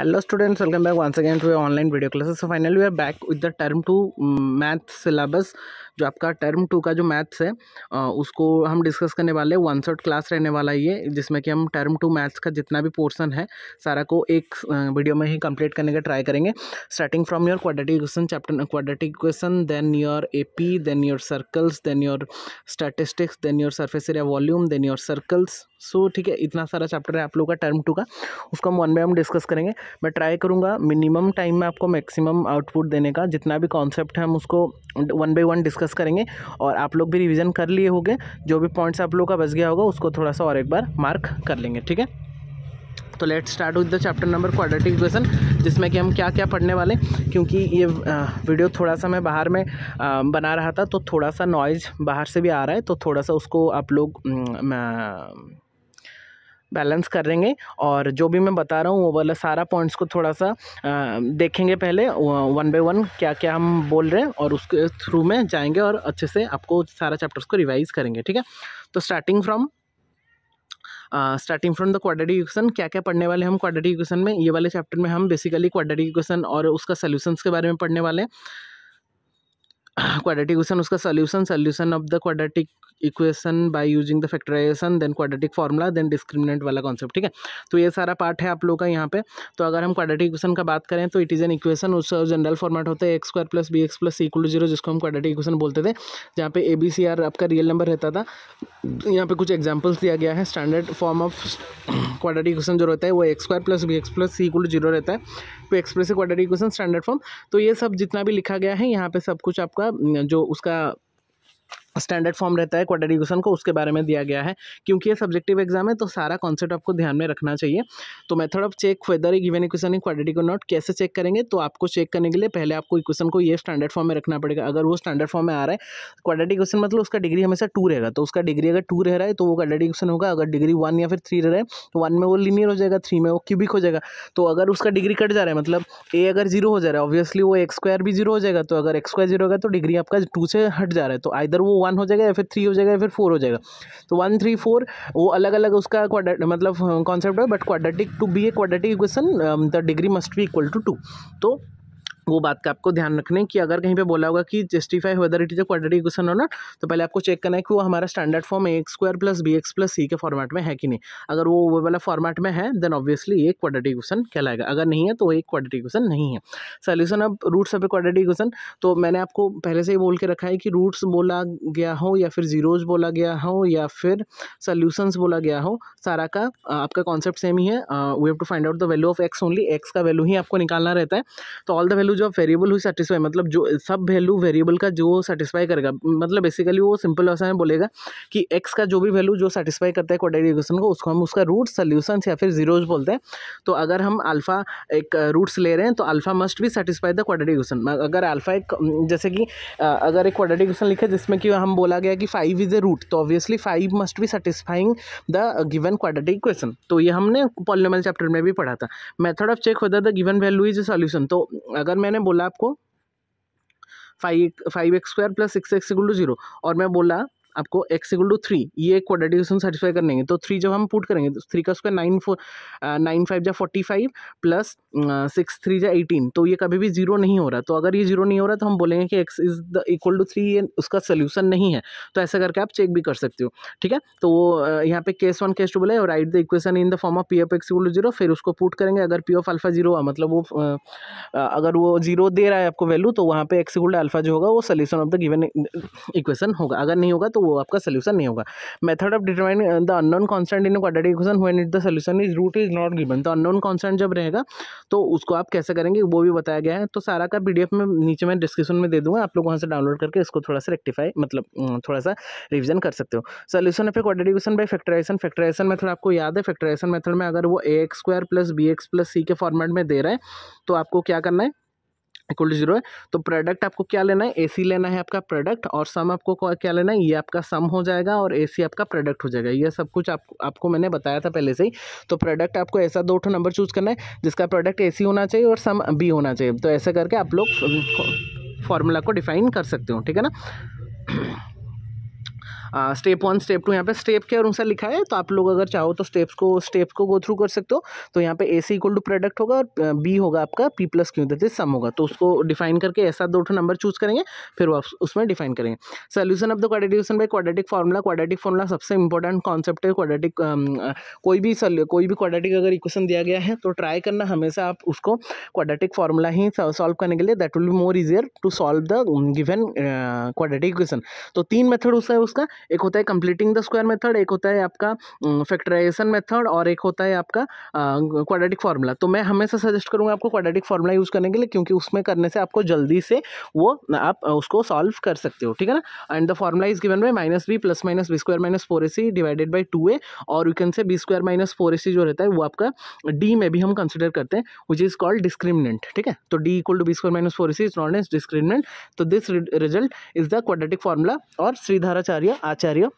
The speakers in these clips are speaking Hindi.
Hello students welcome back one again to online video classes so finally we are back with the term two math syllabus जो आपका टर्म टू का जो मैथ्स है उसको हम डिस्कस करने वाले वन शॉट क्लास रहने वाला ये जिसमें कि हम टर्म टू मैथ्स का जितना भी पोर्सन है सारा को एक वीडियो में ही कंप्लीट करने का ट्राई करेंगे starting from your quadratic question chapter quadratic equation then your A P then your circles then your statistics then your surface area volume then your circles so ठीक है इतना सारा चैप्टर है आप लोग का टर्म टू का उसको हम वन बाय हम डिस्कस करेंगे मैं ट्राई करूँगा मिनिमम टाइम में आपको मैक्सिमम आउटपुट देने का जितना भी कॉन्सेप्ट है हम उसको वन बाई वन डिस्कस करेंगे और आप लोग भी रिविज़न कर लिए होगे जो भी पॉइंट्स आप लोग का बच गया होगा उसको थोड़ा सा और एक बार मार्क कर लेंगे ठीक है तो let start with the chapter number quadratic equation जिसमें कि हम क्या क्या पढ़ने वाले क्योंकि ये वीडियो थोड़ा सा मैं बाहर में बना रहा था तो थोड़ा सा नॉइज़ बाहर से भी आ रहा है तो थोड़ा सा उसको आप लोग बैलेंस कर करेंगे और जो भी मैं बता रहा हूँ वो वाला सारा पॉइंट्स को थोड़ा सा देखेंगे पहले वन बाय वन क्या क्या हम बोल रहे हैं और उसके थ्रू में जाएंगे और अच्छे से आपको सारा चैप्टर्स को रिवाइज करेंगे ठीक है तो starting from starting from the quadratic equation क्या क्या पढ़ने वाले हम क्वाड्रेटिक इक्वेशन में ये वाले चैप्टर में हम बेसिकली क्वाड्रेटिक इक्वेशन और उसका सोल्यूशंस के बारे में पढ़ने वाले हैं quadratic equation उसका solution solution of the quadratic equation by using the factorization then quadratic formula then discriminant वाला कॉन्सेप्ट ठीक है तो ये सारा पार्ट है आप लोग का यहाँ पे तो अगर हम quadratic इक्वेशन का बात करें तो इट इज़ एन इक्वेशन उसका जनरल फॉर्मेट होता है x square plus b x plus equal to zero जिसको हम क्वाड्रेटिक इक्वेशन बोलते थे जहाँ पे ए बी सी आर आपका रियल नंबर रहता था यहाँ पे कुछ एग्जाम्पल्स दिया गया है standard form of quadratic equation जो रहता है वो x square plus b x plus c equal to zero रहता है तो expressive quadratic equation standard form तो ये सब जितना भी लिखा गया है यहाँ पे सब कुछ आपका जो उसका स्टैंडर्ड फॉर्म रहता है क्वाड्रिगेशन को उसके बारे में दिया गया है क्योंकि ये सब्जेक्टिव एग्जाम है तो सारा कॉन्सेप्ट आपको ध्यान में रखना चाहिए तो method of check whether a given equation in को नॉट कैसे चेक करेंगे तो आपको चेक करने के लिए पहले आपको इक्वेशन को ये स्टैंडर्ड फॉर्म में रखना पड़ेगा अगर वो स्टैंडर्ड फॉर्म में आ रहा है क्वेश्चन मतलब उसका डिग्री हमेशा टू रहेगा तो उसका डिग्री अगर टू रह रहा है तो वो क्वेश्चन होगा अगर डिग्री वन या फिर थ्री रह रहा है तो वन में वो लीनियर हो जाएगा थ्री में वो क्यूबिक हो जाएगा तो अगर उसका डिग्री कट जा रहा है मतलब ए अगर जीरो हो जा रहा है ऑब्वियसली वो एक्स स्क्वायर भी जीरो हो जाएगा तो अगर एक्स स्क्वायर जीरो होगा तो डिग्री आपका टू से हट जा रहा है तो आइर वो वन हो जाएगा या फिर थ्री हो जाएगा या फिर फोर हो जाएगा तो वन थ्री फोर वो अलग अलग उसका मतलब कॉन्सेप्ट है but quadratic to be a quadratic equation the degree must be equal to two तो वो बात का आपको ध्यान रखने की कि अगर कहीं पे बोला होगा कि justify whether it is a quadratic equation और नॉट तो पहले आपको चेक करना है कि वो हमारा standard form a x square plus b x plus c के फॉर्मेट में है कि नहीं अगर वो वो वाला फॉर्मेट में है देन ऑब्वियसली एक क्वाड्रेटिक इक्वेशन कहलाएगा अगर नहीं है तो वो एक क्वाड्रेटिक इक्वेशन नहीं है सोल्यूशन अब roots of a quadratic equation तो मैंने आपको पहले से ही बोल के रखा है कि रूट्स बोला गया हो या फिर जीरोज बोला गया हो या फिर सोल्यूशंस बोला गया हो सारा का आपका कॉन्सेप्ट सेम ही है we have to find out the value of x only x का वैल्यू ही आपको निकालना रहता है तो ऑल द वैल्यू जो वेरिएबल हुई सेटिस्फाई मतलब जो सब वैल्यू वेरिएबल का जो सेटिस्फाई करेगा मतलब बेसिकली वो सिंपल भाषा में बोलेगा कि एक्स का जो भी वैल्यू जो सेटिस्फाई करता है क्वाड्रेटिक इक्वेशन को उसको हम उसका रूट सल्यूशंस या फिर जीरोज बोलते हैं तो अगर हम अल्फा एक रूट्स ले रहे हैं तो अल्फा मस्ट भी सेटिस्फाई द क्वाड्रेटिक इक्वेशन अगर अल्फा एक जैसे कि अगर एक क्वाड्रेटिक इक्वेशन लिखे जिसमें कि हम बोला गया कि फाइव इज़ ए रूट तो ऑब्वियसली फाइव मस्ट भी satisfying the given quadratic equation तो ये हमने पॉलिनोमियल चैप्टर में भी पढ़ा था method of check whether the given value is a solution तो अगर मैंने बोला आपको five five x square plus six x equal to zero और मैं बोला आपको एक्स इक्वल टू थ्री ये क्वाड्रेटिक इक्वेशन सेटिस्फाई करने तो थ्री जब हम पुट करेंगे तो थ्री का square nine four nine five जा forty five plus six three जा एटीन तो ये कभी भी जीरो नहीं हो रहा तो अगर ये जीरो नहीं हो रहा तो हम बोलेंगे कि x is the equal to three ये उसका सोल्यूशन नहीं है तो ऐसा करके आप चेक भी कर सकते हो ठीक है तो वो uh, यहाँ पे केस वन केस टू बोले right the equation in the form of p f x equal to zero फिर उसको पुट करेंगे अगर पी ऑफ अल्फा जीरो मतलब वो uh, uh, अगर वो जीरो दे रहा है आपको वैल्यू तो वहाँ पे एक्स इक्वल टू अल्फा जो होगा वो solution of the given equation होगा अगर नहीं होगा तो तो वो आपका सोल्यूशन नहीं होगा method of determine the unknown constant in quadratic equation when it the solution is root is not given तो अननोन कॉन्स्टेंट जब रहेगा तो उसको आप कैसे करेंगे वो भी बताया गया है तो सारा का पी में नीचे मैं डिस्क्रिप्शन में दे दूँगा आप लोग वहाँ से डाउनलोड करके इसको थोड़ा सा रेक्टिफाई मतलब थोड़ा सा रिविजन कर सकते हो solution of a quadratic equation by factorization factorization method आपको याद है फैक्टराइजेशन मेथड में अगर वो a x square plus b x plus c के फॉर्मेट में दे रहे हैं तो आपको क्या करना है इक्वल टू जीरो है तो प्रोडक्ट आपको क्या लेना है एसी लेना है आपका प्रोडक्ट और सम आपको क्या लेना है ये आपका सम हो जाएगा और एसी आपका प्रोडक्ट हो जाएगा ये सब कुछ आप, आपको मैंने बताया था पहले से ही तो प्रोडक्ट आपको ऐसा दो ठो नंबर चूज़ करना है जिसका प्रोडक्ट एसी होना चाहिए और सम बी होना चाहिए तो ऐसा करके आप लोग फॉर्मूला को डिफाइन कर सकते हो ठीक है ना स्टेप वन स्टेप टू यहाँ पे स्टेप के अनुसार लिखा है तो आप लोग अगर चाहो तो स्टेप्स को स्टेप्स को गो थ्रू कर सकते हो तो यहाँ पे a c equal to product होगा और बी होगा आपका p plus q that is sum होगा तो उसको डिफाइन करके ऐसा दो नंबर चूज करेंगे फिर वो उसमें डिफाइन करेंगे solution of the quadratic equation by quadratic formula quadratic formula सबसे इंपॉर्टेंट कॉन्सेप्ट है क्वाड्रेटिक कोई भी कोई भी क्वाड्रेटिक अगर इक्वेशन दिया गया है तो ट्राई करना हमेशा आप उसको क्वाड्रेटिक फॉर्मूला ही सॉल्व करने के लिए that will be more easier to solve the given quadratic equation तो तीन मेथड उसका है उसका एक होता है कंप्लीटिंग द स्क्वायर मेथड एक होता है आपका फैक्टराइजेशन मेथड और एक होता है आपका क्वाड्रेटिक फार्मूला तो मैं हमेशा सजेस्ट करूँगा आपको क्वाड्रेटिक फार्मूला यूज़ करने के लिए क्योंकि उसमें करने से आपको जल्दी से वो आप उसको सॉल्व कर सकते हो ठीक है ना and the formula is given by minus b plus minus b square minus four a c divided by two a और you can say b square minus four a c जो रहता है वो आपका डी में भी हम कंसिडर करते हैं विच इज़ कॉल्ड डिस्क्रिमिनेंट ठीक है तो d equal to b square minus four a c is not as discriminant तो this result is the quadratic formula और श्रीधाराचार्य आचार्य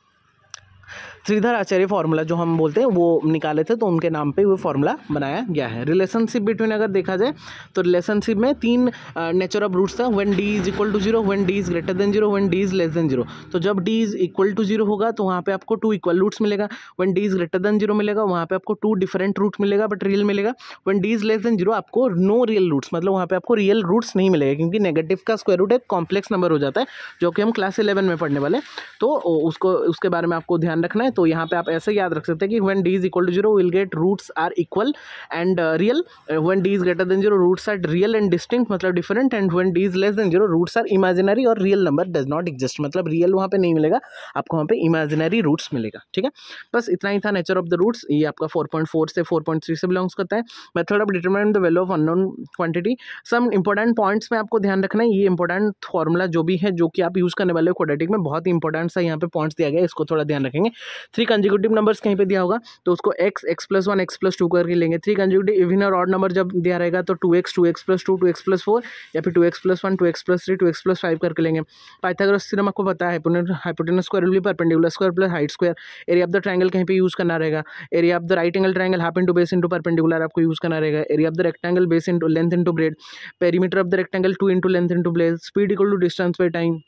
श्रीधर तो आचार्य फार्मूला जो हम बोलते हैं वो निकाले थे तो उनके नाम पे वो फार्मूला बनाया गया है रिलेशनशिप बिटवीन अगर देखा जाए तो रिलेशनशिप में तीन नेचर ऑफ रूट्स था one D is equal to zero one D is greater than zero one D is less than zero तो जब d is equal to zero होगा तो वहाँ पे आपको टू इक्वल रूट्स मिलेगा one D is greater than zero मिलेगा वहाँ पे आपको टू डिफरेंट रूट मिलेगा बट रियल मिलेगा one D is less than zero आपको नो रियल रूट्स मतलब वहाँ पे आपको रियल रूट्स नहीं मिलेगा क्योंकि नेगेटिव का स्क्वायर रूट एक कॉम्प्लेक्स नंबर हो जाता है जो कि हम क्लास इलेवन में पढ़ने वाले तो उसको उसके बारे में आपको ध्यान रखना है तो यहाँ पे आप ऐसे याद रख सकते हैं कि when D is equal to zero will get roots are equal and real when D is greater than zero roots are real and distinct मतलब different and when D is less than zero roots are imaginary और real number does not exist मतलब रियल वहाँ पे नहीं मिलेगा आपको वहाँ पे इमेजिनरी रूट्स मिलेगा ठीक है बस इतना ही था नेचर ऑफ द रूट्स ये आपका फोर से थ्री से बिलोंग्स करता है method of determinant the value of unknown quantity some important points में आपको ध्यान रखना है ये इंपॉर्टेंट फॉर्मूला जो भी है जो कि आप यूज़ करने वाले हो क्वाड्रेटिक में बहुत इंपॉर्टेंट सा यहाँ पे पॉइंट्स दिया गया इसको थोड़ा ध्यान रखेंगे लेंगे थ्री कंजिक्यूटिव नंबर्स कहीं पे दिया होगा तो उसको x x plus one x plus two करके लेंगे थ्री कंजिक्यूटिव इविन और ऑड नंबर जब दिया रहेगा तो two x two x plus two two x plus four या फिर two x plus one two x plus three two x plus five करके लेंगे पाइथागोरस थ्योरम आपको पता है hypotenuse square will perpendicular square plus height square area of the triangle कहीं पे यूज़ करना रहेगा area of the right angle triangle half into base into perpendicular आपको यूज़ करना रहेगा area of the rectangle base into length into breadth perimeter of the rectangle two into length into breadth speed equal to distance by time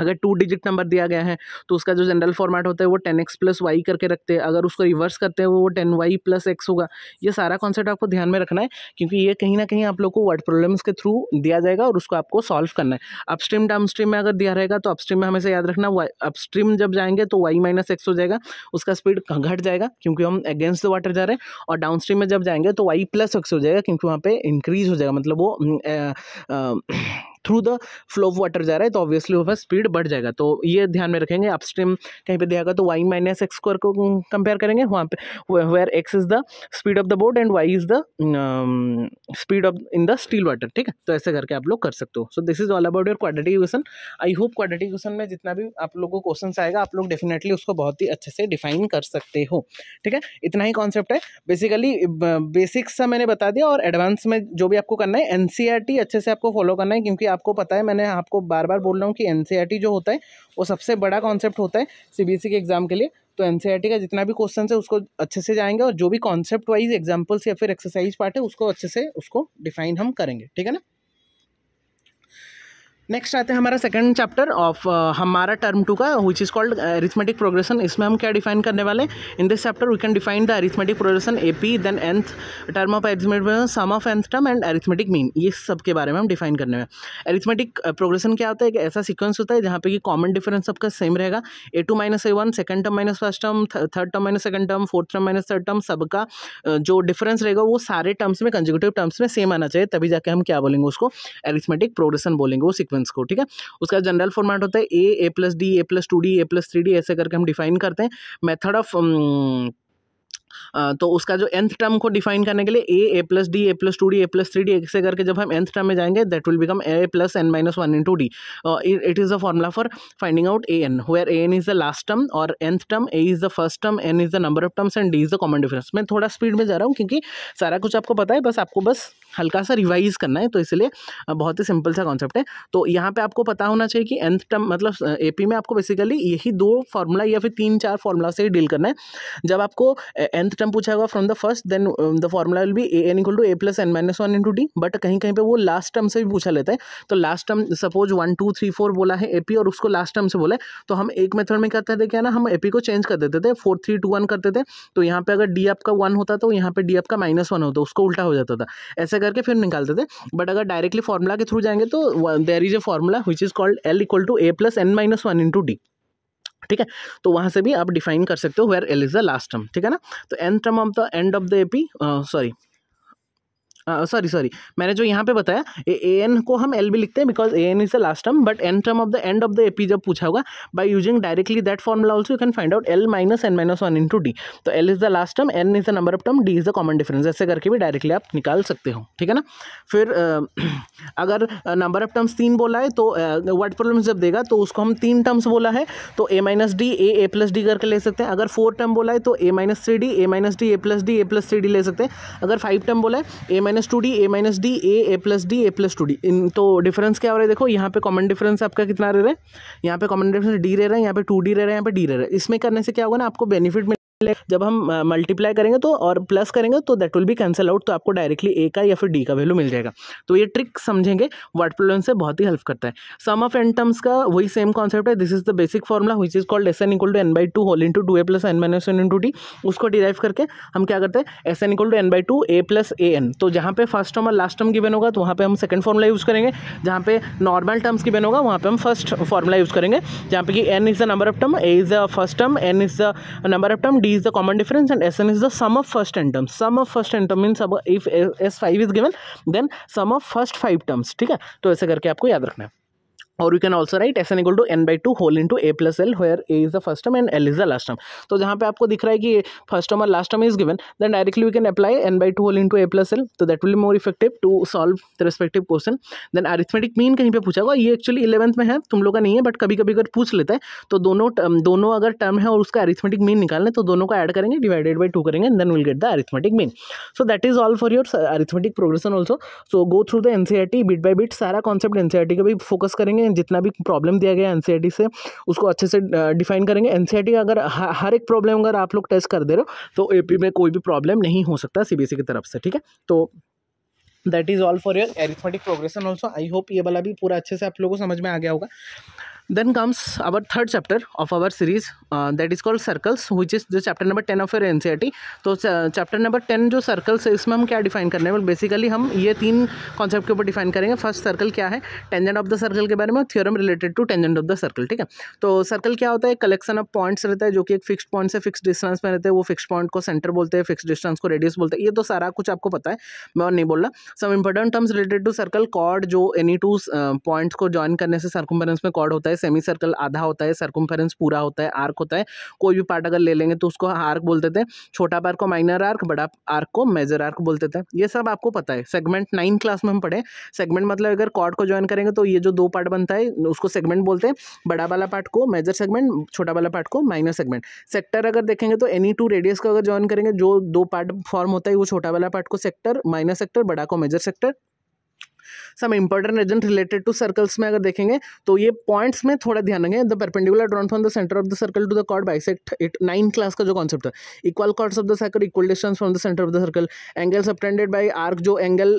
अगर टू डिजिट नंबर दिया गया है तो उसका जो जनरल फॉर्मेट होता है वो टेन एक्स प्लस वाई करके रखते हैं अगर उसको रिवर्स करते हैं वो टेन वाई प्लस एक्स होगा ये सारा कॉन्सेप्ट आपको ध्यान में रखना है क्योंकि ये कहीं ना कहीं आप लोग को वर्ड प्रॉब्लम्स के थ्रू दिया जाएगा और उसको आपको सॉल्व करना है अपस्ट्रीम डाउन स्ट्रीम में अगर दिया रहेगा तो अपस्ट्रीम में हमेशा याद रखना अपस्ट्रीम जब जाएंगे तो वाई माइनस एक्स हो जाएगा उसका स्पीड घट जाएगा क्योंकि हम अगेंस्ट द वाटर जा रहे हैं और डाउन स्ट्रीम में जब जाएंगे तो वाई प्लस एक्स हो जाएगा क्योंकि वहाँ पर इंक्रीज हो जाएगा मतलब वो through the flow of water जा रहा है तो ऑब्वियसली वो स्पीड बढ़ जाएगा तो ये ध्यान में रखेंगे अपस्ट्रीम कहीं पर देगा तो वाई माइनस एक्स स्क्वायर को कंपेयर करेंगे वहाँ पे where x is the speed of the boat and y is the speed of in the still water ठीक है तो ऐसे करके आप लोग कर सकते हो so this is all about your quadratic equation I hope quadratic equation में जितना भी आप लोगों को क्वेश्चन आएगा आप लोग डेफिनेटली उसको बहुत ही अच्छे से डिफाइन कर सकते हो ठीक है इतना ही कॉन्सेप्ट है बेसिकली बेसिक्स मैंने बता दिया और एडवांस में जो भी आपको करना है एन e अच्छे से आपको फॉलो करना है क्योंकि आपको पता है मैंने आपको बार बार बोल रहा हूँ कि एन e जो होता है वो सबसे बड़ा कॉन्सेप्ट होता है सी e के एग्ज़ाम के लिए तो एन e का जितना भी क्वेश्चन है उसको अच्छे से जाएंगे और जो भी कॉन्सेप्ट वाइज एग्जाम्पल्स या फिर एक्सरसाइज पार्ट है उसको अच्छे से उसको डिफाइन हम करेंगे ठीक है ना नेक्स्ट आते हैं हमारा सेकंड चैप्टर ऑफ हमारा टर्म टू का which is called arithmetic progression इसमें हम क्या डिफाइन करने वाले in this chapter we can define the arithmetic progression A P then nth term of arithmetic sum of nth term and arithmetic mean ये सब के बारे में हम डिफाइन करने में अरिथमेटिक प्रोग्रेशन क्या होता है एक ऐसा सिक्वेंस होता है जहाँ पे कि कॉमन डिफरेंस सबका सेम रहेगा a two minus a one second term minus first term third term minus second term fourth term minus third term सबका uh, जो डिफरेंस रहेगा वो सारे टर्म्स में कंजिक्यूटिव टर्म्स में सेम आना चाहिए तभी जाके हम क्या बोलेंगे उसको एरिथमेटिक प्रोग्रेशन बोलेंगे वो सिक्वेंस क्वेश्चन को ठीक है उसका जनरल फॉर्मेट होता है a a plus d a plus two d a plus three d ऐसे करके हम डिफाइन करते हैं मेथड ऑफ तो उसका जो एंथ टर्म को डिफाइन करने के लिए a a plus d a plus two d a plus three d ऐसे करके जब हम एंथ टर्म में जाएंगे that will become a plus n minus one into d it is the formula for finding out a n where a n is the last term और nth term a is the first term n is the number of terms and d is the common difference मैं थोड़ा स्पीड में जा रहा हूँ क्योंकि सारा कुछ आपको पता है बस आपको बस हल्का सा रिवाइज करना है तो इसलिए बहुत ही सिंपल सा कॉन्सेप्ट है तो यहाँ पे आपको पता होना चाहिए कि एंथ टर्म मतलब एपी में आपको बेसिकली यही दो फार्मूला या फिर तीन चार फार्मूला से ही डील करना है जब आपको nth टर्म पूछा होगा from the first then the formula will be a n equal to A plus n minus one into d but कहीं कहीं पे वो लास्ट टर्म से भी पूछा लेता है तो last term suppose one two three four बोला है ए पी और उसको लास्ट टर्म से बोला है तो हम एक मेथड में करते थे क्या ना हम ए पी को चेंज कर देते थे फोर थ्री टू वन करते थे तो यहाँ पे अगर डी आपका वन होता तो यहाँ पे डी आपका माइनस वन होता उसको उल्टा हो जाता था ऐसे करके फिर निकालते थे बट अगर डायरेक्टली फॉर्मुला के थ्रू जाएंगे तो there is a formula which is called l equal to A plus n minus one into d ठीक है तो वहाँ से भी आप डिफाइन कर सकते हो where l is the last term ठीक है ना तो n term of the end of the AP sorry sorry sorry मैंने जो यहाँ पे बताया ए एन को हम एल भी लिखते हैं because a n is the last term but n term of the end of the A P जब पूछा होगा by using directly that formula also you can find out l minus n minus one into d तो l is the last term n is the number of term d is the common difference ऐसे करके भी डायरेक्टली आप निकाल सकते हो ठीक है ना फिर अगर नंबर ऑफ टर्म्स तीन बोला है तो वर्ड प्रॉब्लम जब देगा तो उसको हम तीन टर्म्स बोला है तो a minus d a a plus d करके ले सकते हैं अगर फोर टर्म बोला है तो a minus three d a minus d a plus d a plus three d ले सकते हैं अगर फाइव टर्म बोला है a minus two d a minus d a a plus d a plus two d इन तो डिफरेंस क्या हो रहा है देखो यहाँ पे कॉमन डिफरेंस आपका कितना रह रहा है यहाँ पे कॉमन डिफरेंस डी रह रहा है यहाँ पे टू डी रह रहा है यहाँ पे डी रह रहा है इसमें करने से क्या होगा ना आपको बेनिफिट जब हम मल्टीप्लाई करेंगे तो और प्लस करेंगे तो दैट विल भी कैंसिल आउट तो आपको डायरेक्टली ए का या फिर डी का वैल्यू मिल जाएगा तो ये ट्रिक समझेंगे वर्ड प्रॉब्लम से बहुत ही हेल्प करता है सम ऑफ एन टर्म्स का वही सेम कॉन्सेप्ट है this is the basic formula which is called S n equal to N by two whole into two A plus n minus n two d उसको डिराइव करके हम क्या करते हैं S n equal to N by two A plus a n तो जहाँ पे फर्स्ट टर्म और लास्ट टर्म गिवन होगा तो वहाँ पे हम सेकंड फॉर्मुला यूज़ करेंगे जहाँ पे नॉर्मल टर्म्स गिवन होगा वहाँ पे हम फर्स्ट फॉर्मुला यूज़ करेंगे जहाँ पे कि n is the number of term a is the first term n is the number of term d is the common difference and Sn is the sum of first n terms. Sum of first n term means if S5 is given then sum of first five terms. ठीक है तो ऐसे करके आपको याद रखना है और you can also write S n equal to N by two whole into A plus l where a is the first term and l is the last term तो जहाँ पे आपको दिख रहा है कि फर्स्ट टर्म और last term is given then directly we can apply n by two whole into A plus l तो that will more effective to solve the respective question then arithmetic mean कहीं पर पूछा हुआ ये एक्चुअली इलेवंथ में है तुम लोग का नहीं है बट कभी कभी अगर पूछ लेता है तो दोनों टर्म दोनों अगर टर्म है और उसका अरिथमेटिक मीन निकालने तो दोनों का ऐड करेंगे डिवाइडेड बाई टू करेंगे then will get the arithmetic mean so that is all for your arithmetic progression also so go through the N C R T bit by bit सारा कॉन्सेप्ट एनसीआरटी e का भी फोकस करेंगे हैं जितना भी प्रॉब्लम दिया गया है e से उसको अच्छे से डिफाइन करेंगे एन e अगर हर एक प्रॉब्लम अगर आप लोग टेस्ट कर दे रहे हो तो ए में कोई भी प्रॉब्लम नहीं हो सकता सी e की तरफ से ठीक है तो that is all for your arithmetic progression also I hope ये वाला भी पूरा अच्छे से आप लोगों को समझ में आ गया होगा then comes our third chapter of our series that is is circles which which is chapter number ten of of your NCERT e तो चैप्टर नंबर टेन जो सर्कल्स है इसमें हम क्या डिफाइन करने वाले बेसिकली हम ये तीन कॉन्सेप्ट के ऊपर डिफाइन करेंगे फर्स्ट सर्कल क्या है टेंजेंट ऑफ द सर्कल के बारे में theorem related to tangent of the circle ठीक है तो सर्कल क्या होता है कलेक्शन ऑफ पॉइंट्स रहता है जो कि एक फिक्स पॉइंट से फिक्स डिस्टेंस में रहते हैं वो फिक्स पॉइंट को सेंटर बोलते हैं फिक्स डिस्टेंस को रेडियस बोलते हैं ये तो सारा कुछ आपको पता है मैं और नहीं बोल रहा some important terms related to circle कॉड जो एनी टू पॉइंट्स को ज्वाइन करने से सर्कुमरेंस में कॉड होता है सेमी सर्कल आधा होता है सर्कुमफेरेंस पूरा होता है आर्क होता है कोई भी पार्ट अगर ले लेंगे तो उसको आर्क बोलते थे छोटा पार्क को माइनर आर्क बड़ा आर्क को मेजर आर्क बोलते थे ये सब आपको पता है सेगमेंट नाइन क्लास में हम पढ़े सेगमेंट मतलब अगर कॉर्ड को ज्वाइन करेंगे तो ये जो दो पार्ट बनता है उसको सेगमेंट बोलते हैं बड़ा वाला पार्ट को मेजर सेगमेंट छोटा वाला पार्ट को माइनर सेगमेंट सेक्टर अगर देखेंगे तो एनी टू रेडियस को अगर ज्वाइन करेंगे जो दो पार्ट फॉर्म होता है वो छोटा वाला पार्ट को सेक्टर माइनर सेक्टर बड़ा को major sector some important agent related to circles में अगर देखेंगे तो ये पॉइंट्स में थोड़ा ध्यान रखें the perpendicular drawn from the centre of the circle to the chord bisect it nine class का जो कॉन्सेप्ट है equal chords of the circle equal distance from the centre of the circle angle subtended by arc जो एंगल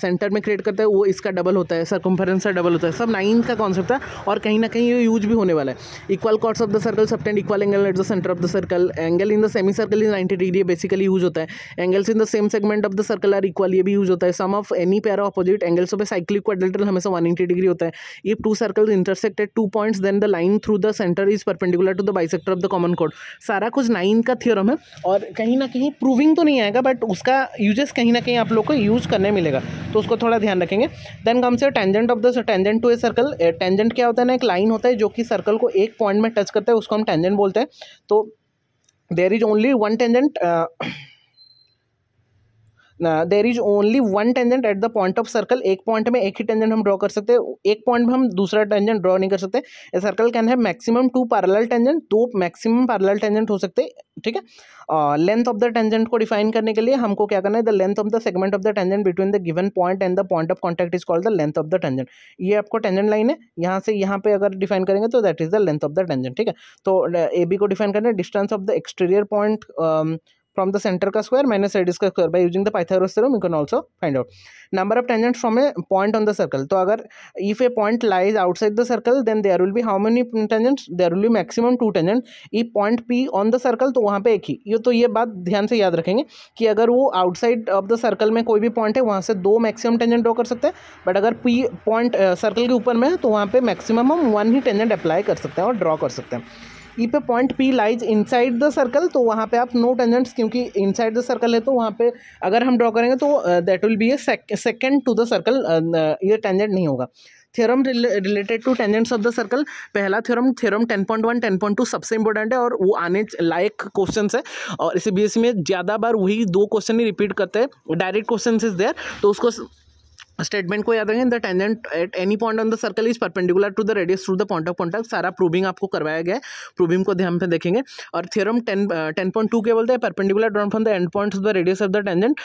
सेंटर um, में क्रिएट करता है वो इसका डबल होता है सर्कम्फरेंस का डबल होता है सब नाइन का कॉन्सेप्ट है और कहीं ना कहीं ये यूज भी होने वाला है equal chords of the circle subtend equal angle at the centre of the circle angle in the semi circle is ninety degree basically use होता है angles in the same segment of the circle are equal ये भी यूज होता है sum of any pair opposite angles of cyclic quadrilateral हमेशा एटी डिग्री होता है if two circles intersect at two points then the line through the centre is perpendicular to the bisector of the common कोड सारा कुछ नाइन का थियोरम है और कहीं ना कहीं प्रूविंग तो नहीं आएगा बट उसका यूजेस कहीं ना कहीं आप लोग को यूज करने मिलेगा तो उसको थोड़ा ध्यान रखेंगे देन कम से tangent of the tangent to a circle tangent क्या होता है ना एक लाइन होता है जो कि सर्कल को एक पॉइंट में टच करता है उसको हम टेंजेंट बोलते हैं तो there is only one tangent there is only one tangent at the point of circle एक पॉइंट में एक ही टेंजेंट हम ड्रॉ कर सकते हैं एक पॉइंट में हम दूसरा टेंजेंट ड्रॉ नहीं कर सकते ए सर्कल कैन है मैक्सिमम टू पैरल टेंजेंट दो मैक्सिमम पैरल टेंजेंट हो सकते हैं ठीक है लेंथ ऑफ द टेंजेंट को डिफाइन करने के लिए हमको क्या करना है the length of the segment of the tangent between the given point and the point of contact is called the length of the tangent ये आपको टेंजेंट लाइन है यहाँ से यहाँ पे अगर डिफाइन करेंगे तो that is the length of the tangent ठीक है तो ए uh, बी को डिफाइन करना है distance of the exterior point from the center ka square minus radius ka square by using the pythagoras theorem you can also find out number of tangents from a point on the circle to agar if a point lies outside the circle then there will be how many tangents there will be maximum two tangent if point p on the circle तो वहाँ पे एक ही ये तो ये बात ध्यान से याद रखेंगे कि अगर वो आउटसाइड ऑफ द सर्कल में कोई भी पॉइंट है वहाँ से दो मैक्सिमम टेंजेंट ड्रॉ कर सकते हैं बट अगर P point circle ke upar mein hai to wahan pe maximum हम वन ही टेंजेंट अप्लाई कर सकते हैं और ड्रॉ कर सकते हैं ई पे point P lies inside the circle तो वहाँ पे आप नो टेंजेंट्स क्योंकि इनसाइड द सर्कल है तो वहाँ पे अगर हम ड्रॉ करेंगे तो that will be a secant to the circle ये टेंजेंट नहीं होगा theorem related to tangents of the circle पहला थ्योरम थ्योरम 10.1 10.2 सबसे इंपॉर्टेंट है और वो आने लायक क्वेश्चन है और इसे बीएससी में ज़्यादा बार वही दो क्वेश्चन ही रिपीट करते हैं डायरेक्ट क्वेश्चन इज देयर तो उसको स्टेटमेंट को याद रखें the tangent at any point on the circle is perpendicular to the radius through the point of contact सारा प्रूविंग आपको करवाया गया है प्रूविंग को ध्यान पे देखेंगे और theorem ten ten point two के बोलते हैं perpendicular drawn from the end point of the radius of the tangent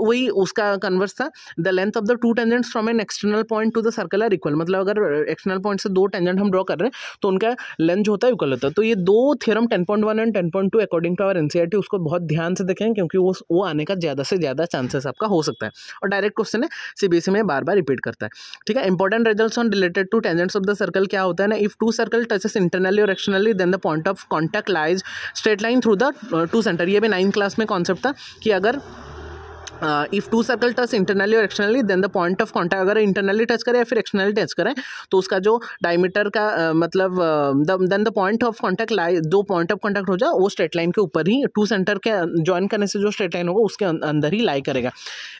वही उसका कन्वर्स था the length of the two tangents from an external point to the circle are equal मतलब अगर एक्सटर्नल uh, पॉइंट से दो टेंजेंट हम ड्रॉ कर रहे हैं तो उनका लेंथ जो होता है इक्वल होता है तो ये दो theorem ten point one and ten point two according to our an उसको बहुत ध्यान से देखें क्योंकि वो वो आने का ज़्यादा से ज़्यादा चांसेस आपका हो सकता है और डायरेक्ट क्वेश्चन है सीबीएसई में बार बार रिपीट करता है ठीक है important result on related to tangents of the circle क्या होता है ना if two circle touches internally और externally then the point of contact lies straight line through the two center ये भी नाइन्थ क्लास में कॉन्सेप्ट था कि अगर if two circle touch internally और externally then the point of contact अगर इंटरनली टच करें या फिर एक्सटर्नली टच करें तो उसका जो डायमीटर का uh, मतलब then the point of contact lie दो पॉइंट ऑफ कॉन्टैक्ट हो जाए वो स्ट्रेट लाइन के ऊपर ही टू सेंटर के ज्वाइन करने से जो स्ट्रेट लाइन होगा उसके अं, अंदर ही लाई करेगा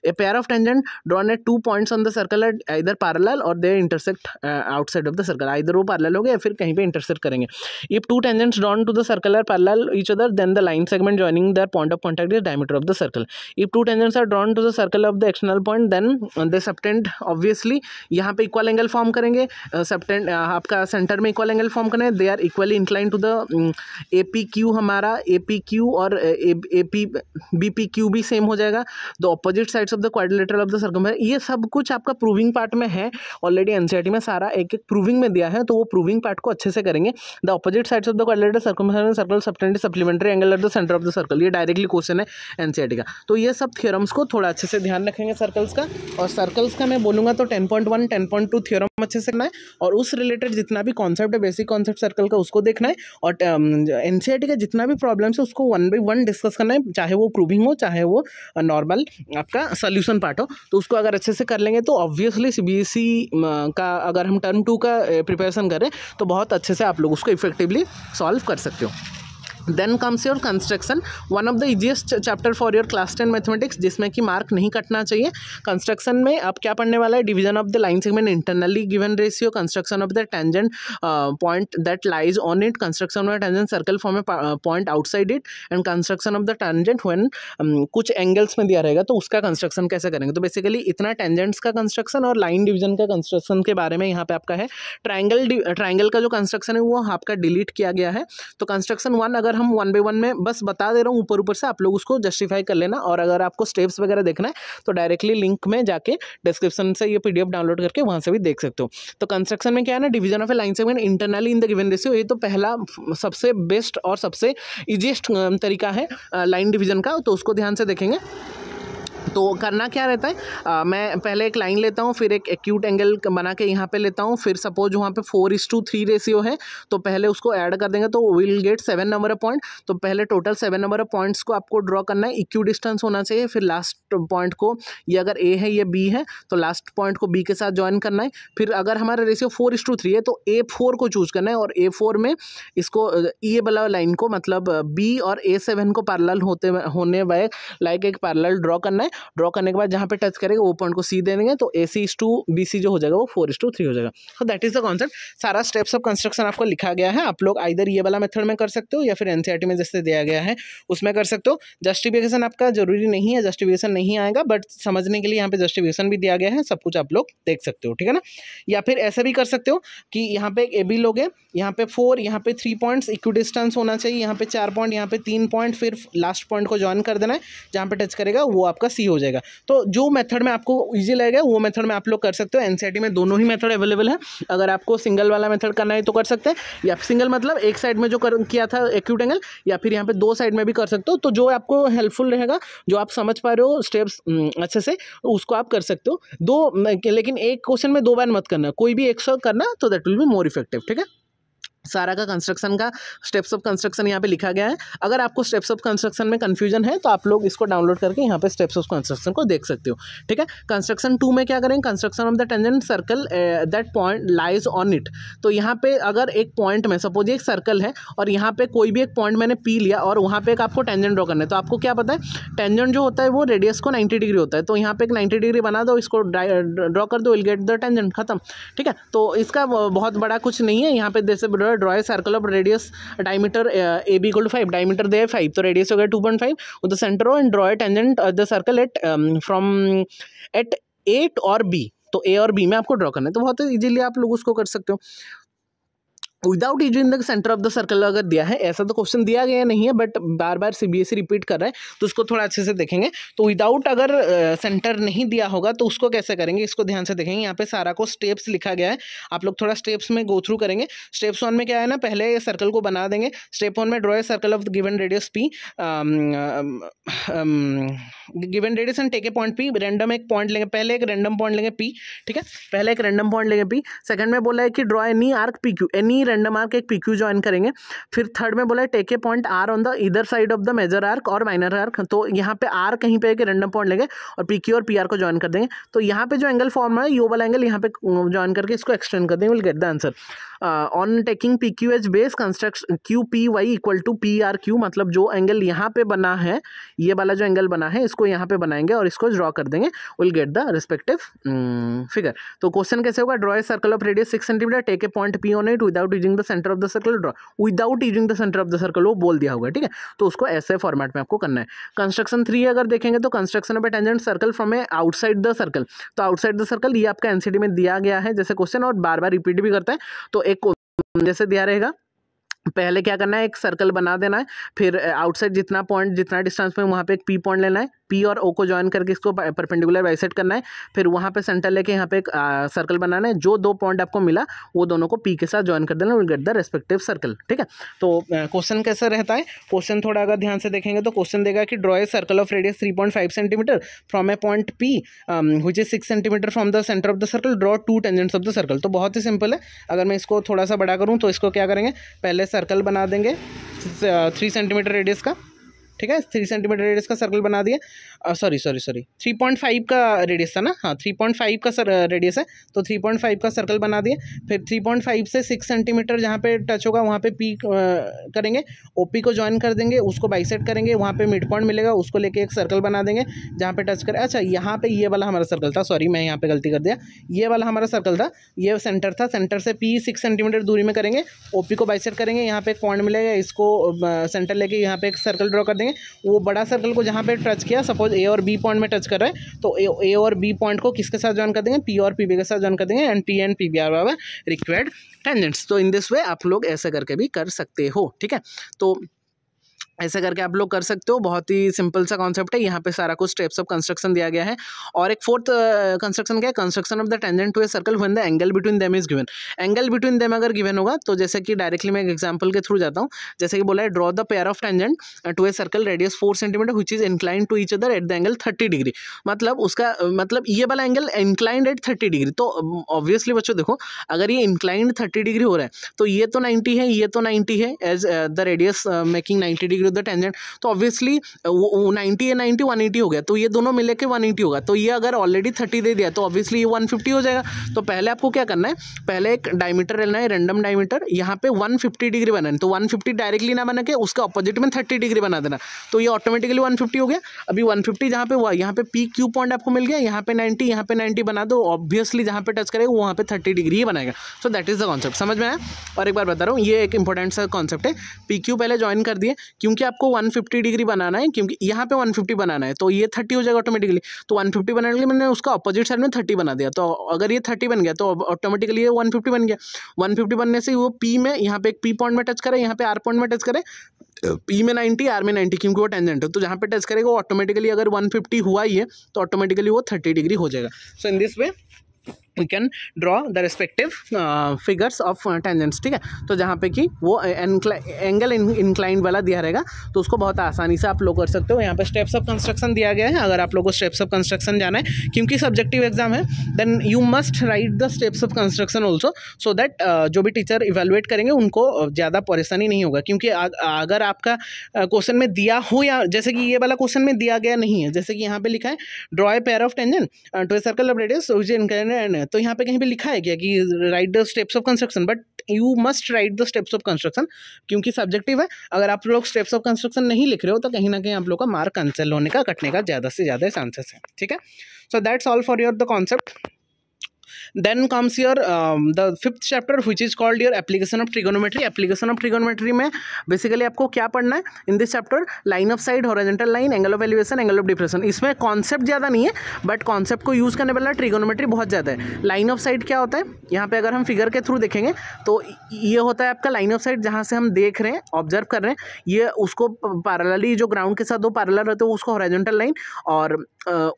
a pair of tangent drawn at two points on the circle at इधर पैरल और they intersect outside of the circle इधर वो पैरल हो गया या फिर कहीं पर इंटरसेक्ट करेंगे if two tangents drawn to the circle are parallel each other then the line segment joining the point of contact is diameter of the circle if two tangents are drawn to the circle of the external point then the subtend obviously यहाँ पे इक्वल एंगल फॉर्म करेंगे सेप्टेंट uh, uh, आपका सेंटर में इक्वल एंगल फॉर्म करेंगे they are equally incline to the A हमारा ए और ए uh, पी भी सेम हो जाएगा the opposite sides of the quadrilateral of the circum ये सब कुछ आपका प्रूविंग पार्ट में है ऑलरेडी एन e में सारा एक एक प्रूविंग में दिया है तो वो प्रूविंग पार्ट को अच्छे से करेंगे the opposite sides of the quadrilateral circum circle subtend supplementary angle of the centre of the circle ये डायरेक्टली क्वेश्चन है एनसीआरटी e का तो ये सब थियरम्स इसको थोड़ा अच्छे से ध्यान रखेंगे सर्कल्स का और सर्कल्स का मैं बोलूँगा तो ten point one ten point two theorem अच्छे से करना है और उस रिलेटेड जितना भी कॉन्सेप्ट है बेसिक कॉन्सेप्ट सर्कल का उसको देखना है और एन um, का जितना भी प्रॉब्लम्स है उसको वन बाई वन डिस्कस करना है चाहे वो प्रूविंग हो चाहे वो नॉर्मल uh, आपका सोल्यूशन पार्ट हो तो उसको अगर अच्छे से कर लेंगे तो ऑब्वियसली सी e, um, का अगर हम टर्म टू का प्रिपरेशन uh, करें तो बहुत अच्छे से आप लोग उसको इफेक्टिवली सॉल्व कर सकते हो then comes your construction one of the easiest chapter for your class ten mathematics जिसमें कि मार्क नहीं कटना चाहिए कंस्ट्रक्शन में आप क्या पढ़ने वाला है division of the line segment internally given ratio construction of the tangent point that lies on it construction of tangent circle form a point outside it and construction of the tangent when कुछ एंगल्स में दिया रहेगा तो उसका कंस्ट्रक्शन कैसे करेंगे तो बेसिकली इतना टेंजेंट्स का कंस्ट्रक्शन और लाइन डिवीजन का कंस्ट्रक्शन के बारे में यहाँ पे आपका है ट्राइंगल ट्राइंगल का जो कंस्ट्रक्शन है वो आपका डिलीट किया गया है तो कंस्ट्रक्शन वन अगर हम वन बाई वन में बस बता दे रहा हूँ ऊपर ऊपर से आप लोग उसको जस्टिफाई कर लेना और अगर आपको स्टेप्स वगैरह देखना है तो डायरेक्टली लिंक में जाके डिस्क्रिप्शन से ये पीडीएफ डाउनलोड करके वहाँ से भी देख सकते हो तो कंस्ट्रक्शन में क्या है ना division of a line segment internally in the given ratio ये तो पहला सबसे बेस्ट और सबसे ईजिएस्ट तरीका है लाइन डिवीजन का तो उसको ध्यान से देखेंगे तो करना क्या रहता है आ, मैं पहले एक लाइन लेता हूँ फिर एक एक्यूट एंगल बना के यहाँ पे लेता हूँ फिर सपोज वहाँ पे four is to three ratio है तो पहले उसको ऐड कर देंगे तो will get seven number of point तो पहले total seven number of points को आपको ड्रॉ करना है इक्यू डिस्टेंस होना चाहिए फिर लास्ट पॉइंट को ये अगर ए है या बी है तो लास्ट पॉइंट को बी के साथ ज्वाइन करना है फिर अगर हमारा ratio four is to three है तो ए फोर को चूज करना है और ए फोर में इसको ई ए e वाला लाइन को मतलब बी और ए सेवन को पार्लल होते होने वाले लाइक एक पार्लल ड्रॉ करना है ड्रॉ करने के बाद जहाँ पे टच करेगा वो पॉइंट को सी दे देंगे तो ए सी इस टू बी सी जो हो जाएगा वो फोर इस टू थ्री हो जाएगा तो दैट इज द कॉन्सेप्ट सारा स्टेप्स ऑफ कंस्ट्रक्शन आपको लिखा गया है आप लोग आइर ये वाला मेथड में कर सकते हो या फिर एन e में जैसे दिया गया है उसमें कर सकते हो जस्टिफिकेशन आपका जरूरी नहीं है जस्टिफिकेशन नहीं आएगा बट समझने के लिए यहाँ पे जस्टिफिकेशन भी दिया गया है सब कुछ आप लोग देख सकते हो ठीक है ना या फिर ऐसा भी कर सकते हो कि यहाँ पे ए बी लोगे यहाँ पे फोर यहाँ पे थ्री पॉइंट्स इक्वी डिस्टेंस होना चाहिए यहाँ पे चार पॉइंट यहाँ पे तीन पॉइंट फिर लास्ट पॉइंट को ज्वाइन कर देना है जहाँ पे टच करेगा वो आपका सी ईजी हो जाएगा तो जो मेथड में आपको ईजी लगेगा वो मेथड में आप लोग कर सकते हो एन e में दोनों ही मेथड अवेलेबल है अगर आपको सिंगल वाला मेथड करना है तो कर सकते हैं या सिंगल मतलब एक साइड में जो कर किया था एक्यूट एंगल या फिर यहाँ पे दो साइड में भी कर सकते हो तो जो आपको हेल्पफुल रहेगा जो आप समझ पा रहे हो स्टेप्स हम्म, अच्छे से उसको आप कर सकते हो दो लेकिन एक क्वेश्चन में दो बार मत करना कोई भी एक सौ करना तो that will be more effective ठीक है सारा का कंस्ट्रक्शन का स्टेप्स ऑफ कंस्ट्रक्शन यहाँ पे लिखा गया है अगर आपको स्टेप्स ऑफ कंस्ट्रक्शन में कन्फ्यूजन है तो आप लोग इसको डाउनलोड करके यहाँ पे स्टेप्स ऑफ कंस्ट्रक्शन को देख सकते हो ठीक है कंस्ट्रक्शन टू में क्या करेंगे construction of the tangent circle that point lies on it तो यहाँ पे अगर एक पॉइंट में सपोज एक सर्कल है और यहाँ पे कोई भी एक पॉइंट मैंने पी लिया और वहाँ पे एक आपको टेंजेंट ड्रॉ करना है तो आपको क्या पता है टेंजेंट जो होता है वो रेडियस को नाइन्टी डिग्री होता है तो यहाँ पे एक नाइन्टी डिग्री बना दो इसको ड्रॉ eh, कर दो विल गेट द टेंजेंट खत्म ठीक है तो इसका बहुत बड़ा कुछ नहीं है यहाँ पे जैसे draw a circle of radius diameter A B equal to five diameter दे फाइव तो रेडियस हो गया two point five with the center and draw a tangent the circle at from at at और बी तो ए और बी में आपको ड्रॉ करना है तो बहुत ईजिली आप लोग उसको कर सकते हो without is in the centre of the circle अगर दिया है ऐसा तो क्वेश्चन दिया गया नहीं है बट बार बार सीबीएसई रिपीट कर रहा है तो उसको थोड़ा अच्छे से देखेंगे तो विदाउट अगर सेंटर uh, नहीं दिया होगा तो उसको कैसे करेंगे इसको ध्यान से देखेंगे यहाँ पे सारा को स्टेप्स लिखा गया है आप लोग थोड़ा स्टेप्स में गो थ्रू करेंगे स्टेप्स वन में क्या है ना पहले सर्कल को बना देंगे स्टेप वन में draw a circle of the given radius P given and take a point P random एक पॉइंट लेंगे पहले एक रैंडम पॉइंट लेंगे पी ठीक है पहले एक रैंडम पॉइंट लेंगे पी सेकंड में बोला है कि draw any arc P Q any random arc एक पी क्यू ज्वाइन करेंगे फिर थर्ड में बोला है take a point R on the इधर side of the major arc और माइनर आर्क तो यहाँ पे आर कहीं पे एक रैंडम पॉइंट लेंगे और पी क्यू और पी आर को ज्वाइन कर देंगे तो यहाँ पे जो एंगल फॉर्म है यो वाला एंगल यहाँ पे ज्वाइन करके इसको एक्सटेंड कर देंगे will get the answer on taking P Q H base construct Q P Y equal to P R Q मतलब जो एंगल यहाँ पे बना है ये वाला जो एंगल बना है इसको इसको यहाँ पे बनाएंगे और इसको ड्रॉ कर देंगे will get the respective figure तो क्वेश्चन कैसे होगा draw a circle of radius six centimeter take a point P on it without using the centre of the circle draw without using the centre of the circle वो बोल दिया होगा ठीक है तो उसको ऐसे फॉर्मेट में आपको करना है कंस्ट्रक्शन थ्री अगर देखेंगे तो construction of a tangent circle from a outside the circle तो आउटसाइड द सर्कल ये आपका एनसीडी में दिया गया है जैसे क्वेश्चन और बार बार रिपीट भी करता है तो एक जैसे दिया रहेगा पहले क्या करना है एक सर्कल बना देना है फिर आउटसाइड uh, जितना पॉइंट जितना डिस्टेंस में वहाँ पे एक पी पॉइंट लेना है पी और ओ को ज्वाइन करके इसको परपेंडिकुलर बाइसेट करना है फिर वहाँ पे सेंटर लेके यहाँ पे एक सर्कल बनाना है जो दो पॉइंट आपको मिला वो दोनों को पी के साथ ज्वाइन कर देना will get the respective circle ठीक है तो क्वेश्चन कैसा रहता है क्वेश्चन थोड़ा अगर ध्यान से देखेंगे तो क्वेश्चन देगा कि draw a circle of radius three point five centimeter from a point P which is six centimeter from the centre of the circle draw two tangents of the circle तो बहुत ही सिंपल है अगर मैं इसको थोड़ा सा बड़ा करूँ तो इसको क्या करेंगे पहले सर्कल बना देंगे थ्री सेंटीमीटर रेडियस का ठीक है थ्री सेंटीमीटर रेडियस का सर्कल बना दिया sorry sorry sorry three point five का रेडियस था ना हाँ थ्री पॉइंट फाइव का सर रेडियस है तो थ्री पॉइंट फाइव का सर्कल बना दिया फिर थ्री पॉइंट फाइव से सिक्स सेंटीमीटर जहाँ पे टच होगा वहाँ पे पी करेंगे ओ पी को ज्वाइन कर देंगे उसको बाइसेट करेंगे वहाँ पे मिड पॉइंट मिलेगा उसको लेके एक सर्कल बना देंगे जहाँ पे टच करें अच्छा यहाँ पे ये वाला हमारा सर्कल था सॉरी मैं यहाँ पे गलती कर दिया ये वाला हमारा सर्कल था ये सेंटर था सेंटर से पी सिक्स सेंटीमीटर दूरी में करेंगे ओ पी को बाइसेट करेंगे यहाँ पे एक पॉइंट मिलेगा इसको सेंटर लेके यहाँ पे एक सर्कल ड्रॉ कर देंगे करेंगे वो बड़ा सर्कल को जहाँ पे टच किया सपोज ए और बी पॉइंट में टच कर रहा है तो ए और बी पॉइंट को किसके साथ ज्वाइन कर देंगे पी और पी बी के साथ ज्वाइन कर देंगे and P and P B are required tangents तो इन दिस वे आप लोग ऐसे करके भी कर सकते हो ठीक है तो ऐसा करके आप लोग कर सकते हो बहुत ही सिंपल सा कॉन्सेप्ट है यहाँ पे सारा कुछ स्टेप्स ऑफ कंस्ट्रक्शन दिया गया है और एक फोर्थ कंस्ट्रक्शन क्या है construction of the tangent to a circle when the angle between them is given angle between them अगर गिवन होगा तो जैसे कि डायरेक्टली मैं एक एग्जाम्पल के थ्रू जाता हूँ जैसे कि बोला है draw the pair of tangent to a circle radius four centimeter which is incline to each other at the angle thirty degree मतलब उसका मतलब ये वाला angle inclined at thirty degree तो ऑब्वियसली बच्चों देखो अगर ये इंक्लाइंड थर्टी डिग्री हो रहा है तो ये तो नाइन्टी है ये तो नाइन्टी है as the radius making ninety degree zero the tangent तो ऑब्वियसली नाइन्टी या नाइन्टी वन एटी हो गया तो ये दोनों मिले के वन एटी होगा तो ये अगर ऑलरेडी थर्टी दे दिया तो ऑब्वियसली ये वन फिफ्टी हो जाएगा तो पहले आपको क्या करना है पहले एक डायमीटर लेना है रेंडम डायमीटर यहाँ पे वन फिफ्टी डिग्री बनाना है तो वन फिफ्टी डायरेक्टली ना बना के उसका अपोजिट में थर्टी डिग्री बना देना तो ये ऑटोमेटिकली वन फिफ्टी हो गया अभी वन फिफ्टी जहाँ पे हुआ यहाँ पे पी क्यू पॉइंट आपको मिल गया यहाँ पे नाइन्टी यहाँ पे नाइन्टी बना दो ऑब्वियसली जहाँ पे टच करेगा वहाँ पे थर्टी डिग्री ही बनाएगा so that is the concept समझ में आया और एक बार बता रहा हूँ ये एक इंपॉर्टेंट सा कॉन्सेप्ट है पी क्यू पहले ज्वाइन कर दिए क्योंकि क्योंकि आपको 150 डिग्री बनाना है क्योंकि यहाँ पे 150 बनाना है तो ये 30 हो जाएगा ऑटोमेटिकली तो 150 बनाने के लिए मैंने उसका अपोजिट साइड में 30 बना दिया तो अगर ये 30 बन गया तो ऑटोमेटिकली ये 150 बन गया 150 बनने से वो पी में यहाँ पे एक पी पॉइंट में टच करे यहाँ पे आर पॉइंट में टच करे पी में नाइन्टी आर में नाइन्टी क्योंकि वो टेंजेंट है तो जहाँ पे टच करेगा वो ऑटोमेटिकली अगर फिफ्टी हुआ ही है तो ऑटोमेटिकली वो थर्टी डिग्री हो जाएगा so in this way we can draw the respective figures of tangents ठीक है तो जहाँ पे कि वो एंगल uh, इंक्लाइंड वाला दिया रहेगा तो उसको बहुत आसानी से आप लोग कर सकते हो यहाँ पे स्टेप्स ऑफ कंस्ट्रक्शन दिया गया है अगर आप लोगों को स्टेप्स ऑफ कंस्ट्रक्शन जाना है क्योंकि सब्जेक्टिव एग्जाम है then you must write the steps of construction also so that जो भी टीचर इवेलुएट करेंगे उनको uh, ज़्यादा परेशानी नहीं होगा क्योंकि अगर आपका क्वेश्चन uh, में दिया हो या जैसे कि ये वाला क्वेश्चन में दिया गया नहीं है जैसे कि यहाँ पे लिखा है draw a pair of tangent to a circle of radius तो यहाँ पे कहीं पे लिखा है क्या कि write the steps of construction but you must write the steps of construction क्योंकि सब्जेक्टिव है अगर आप लोग स्टेप्स ऑफ कंस्ट्रक्शन नहीं लिख रहे हो तो कहीं ना कहीं आप लोग का मार्क कैंसिल होने का कटने का ज़्यादा से ज़्यादा चांसेस है ठीक है so that's all for your the concept then comes your the fifth chapter which is called your application of trigonometry application of trigonometry में बेसिकली आपको क्या पढ़ना है in this chapter line of sight horizontal line angle of elevation angle of depression इसमें कॉन्सेप्ट ज़्यादा नहीं है बट कॉन्सेप्ट को यूज़ करने वाला ट्रिगोनोमेट्री बहुत ज़्यादा है लाइन ऑफ साइड क्या होता है यहाँ पे अगर हम फिगर के थ्रू देखेंगे तो ये होता है आपका लाइन ऑफ साइड जहाँ से हम देख रहे हैं ऑब्जर्व कर रहे हैं ये उसको पैरलली जो ग्राउंड के साथ दो पैरलर रहते हैं उसको हॉरिजेंटल लाइन और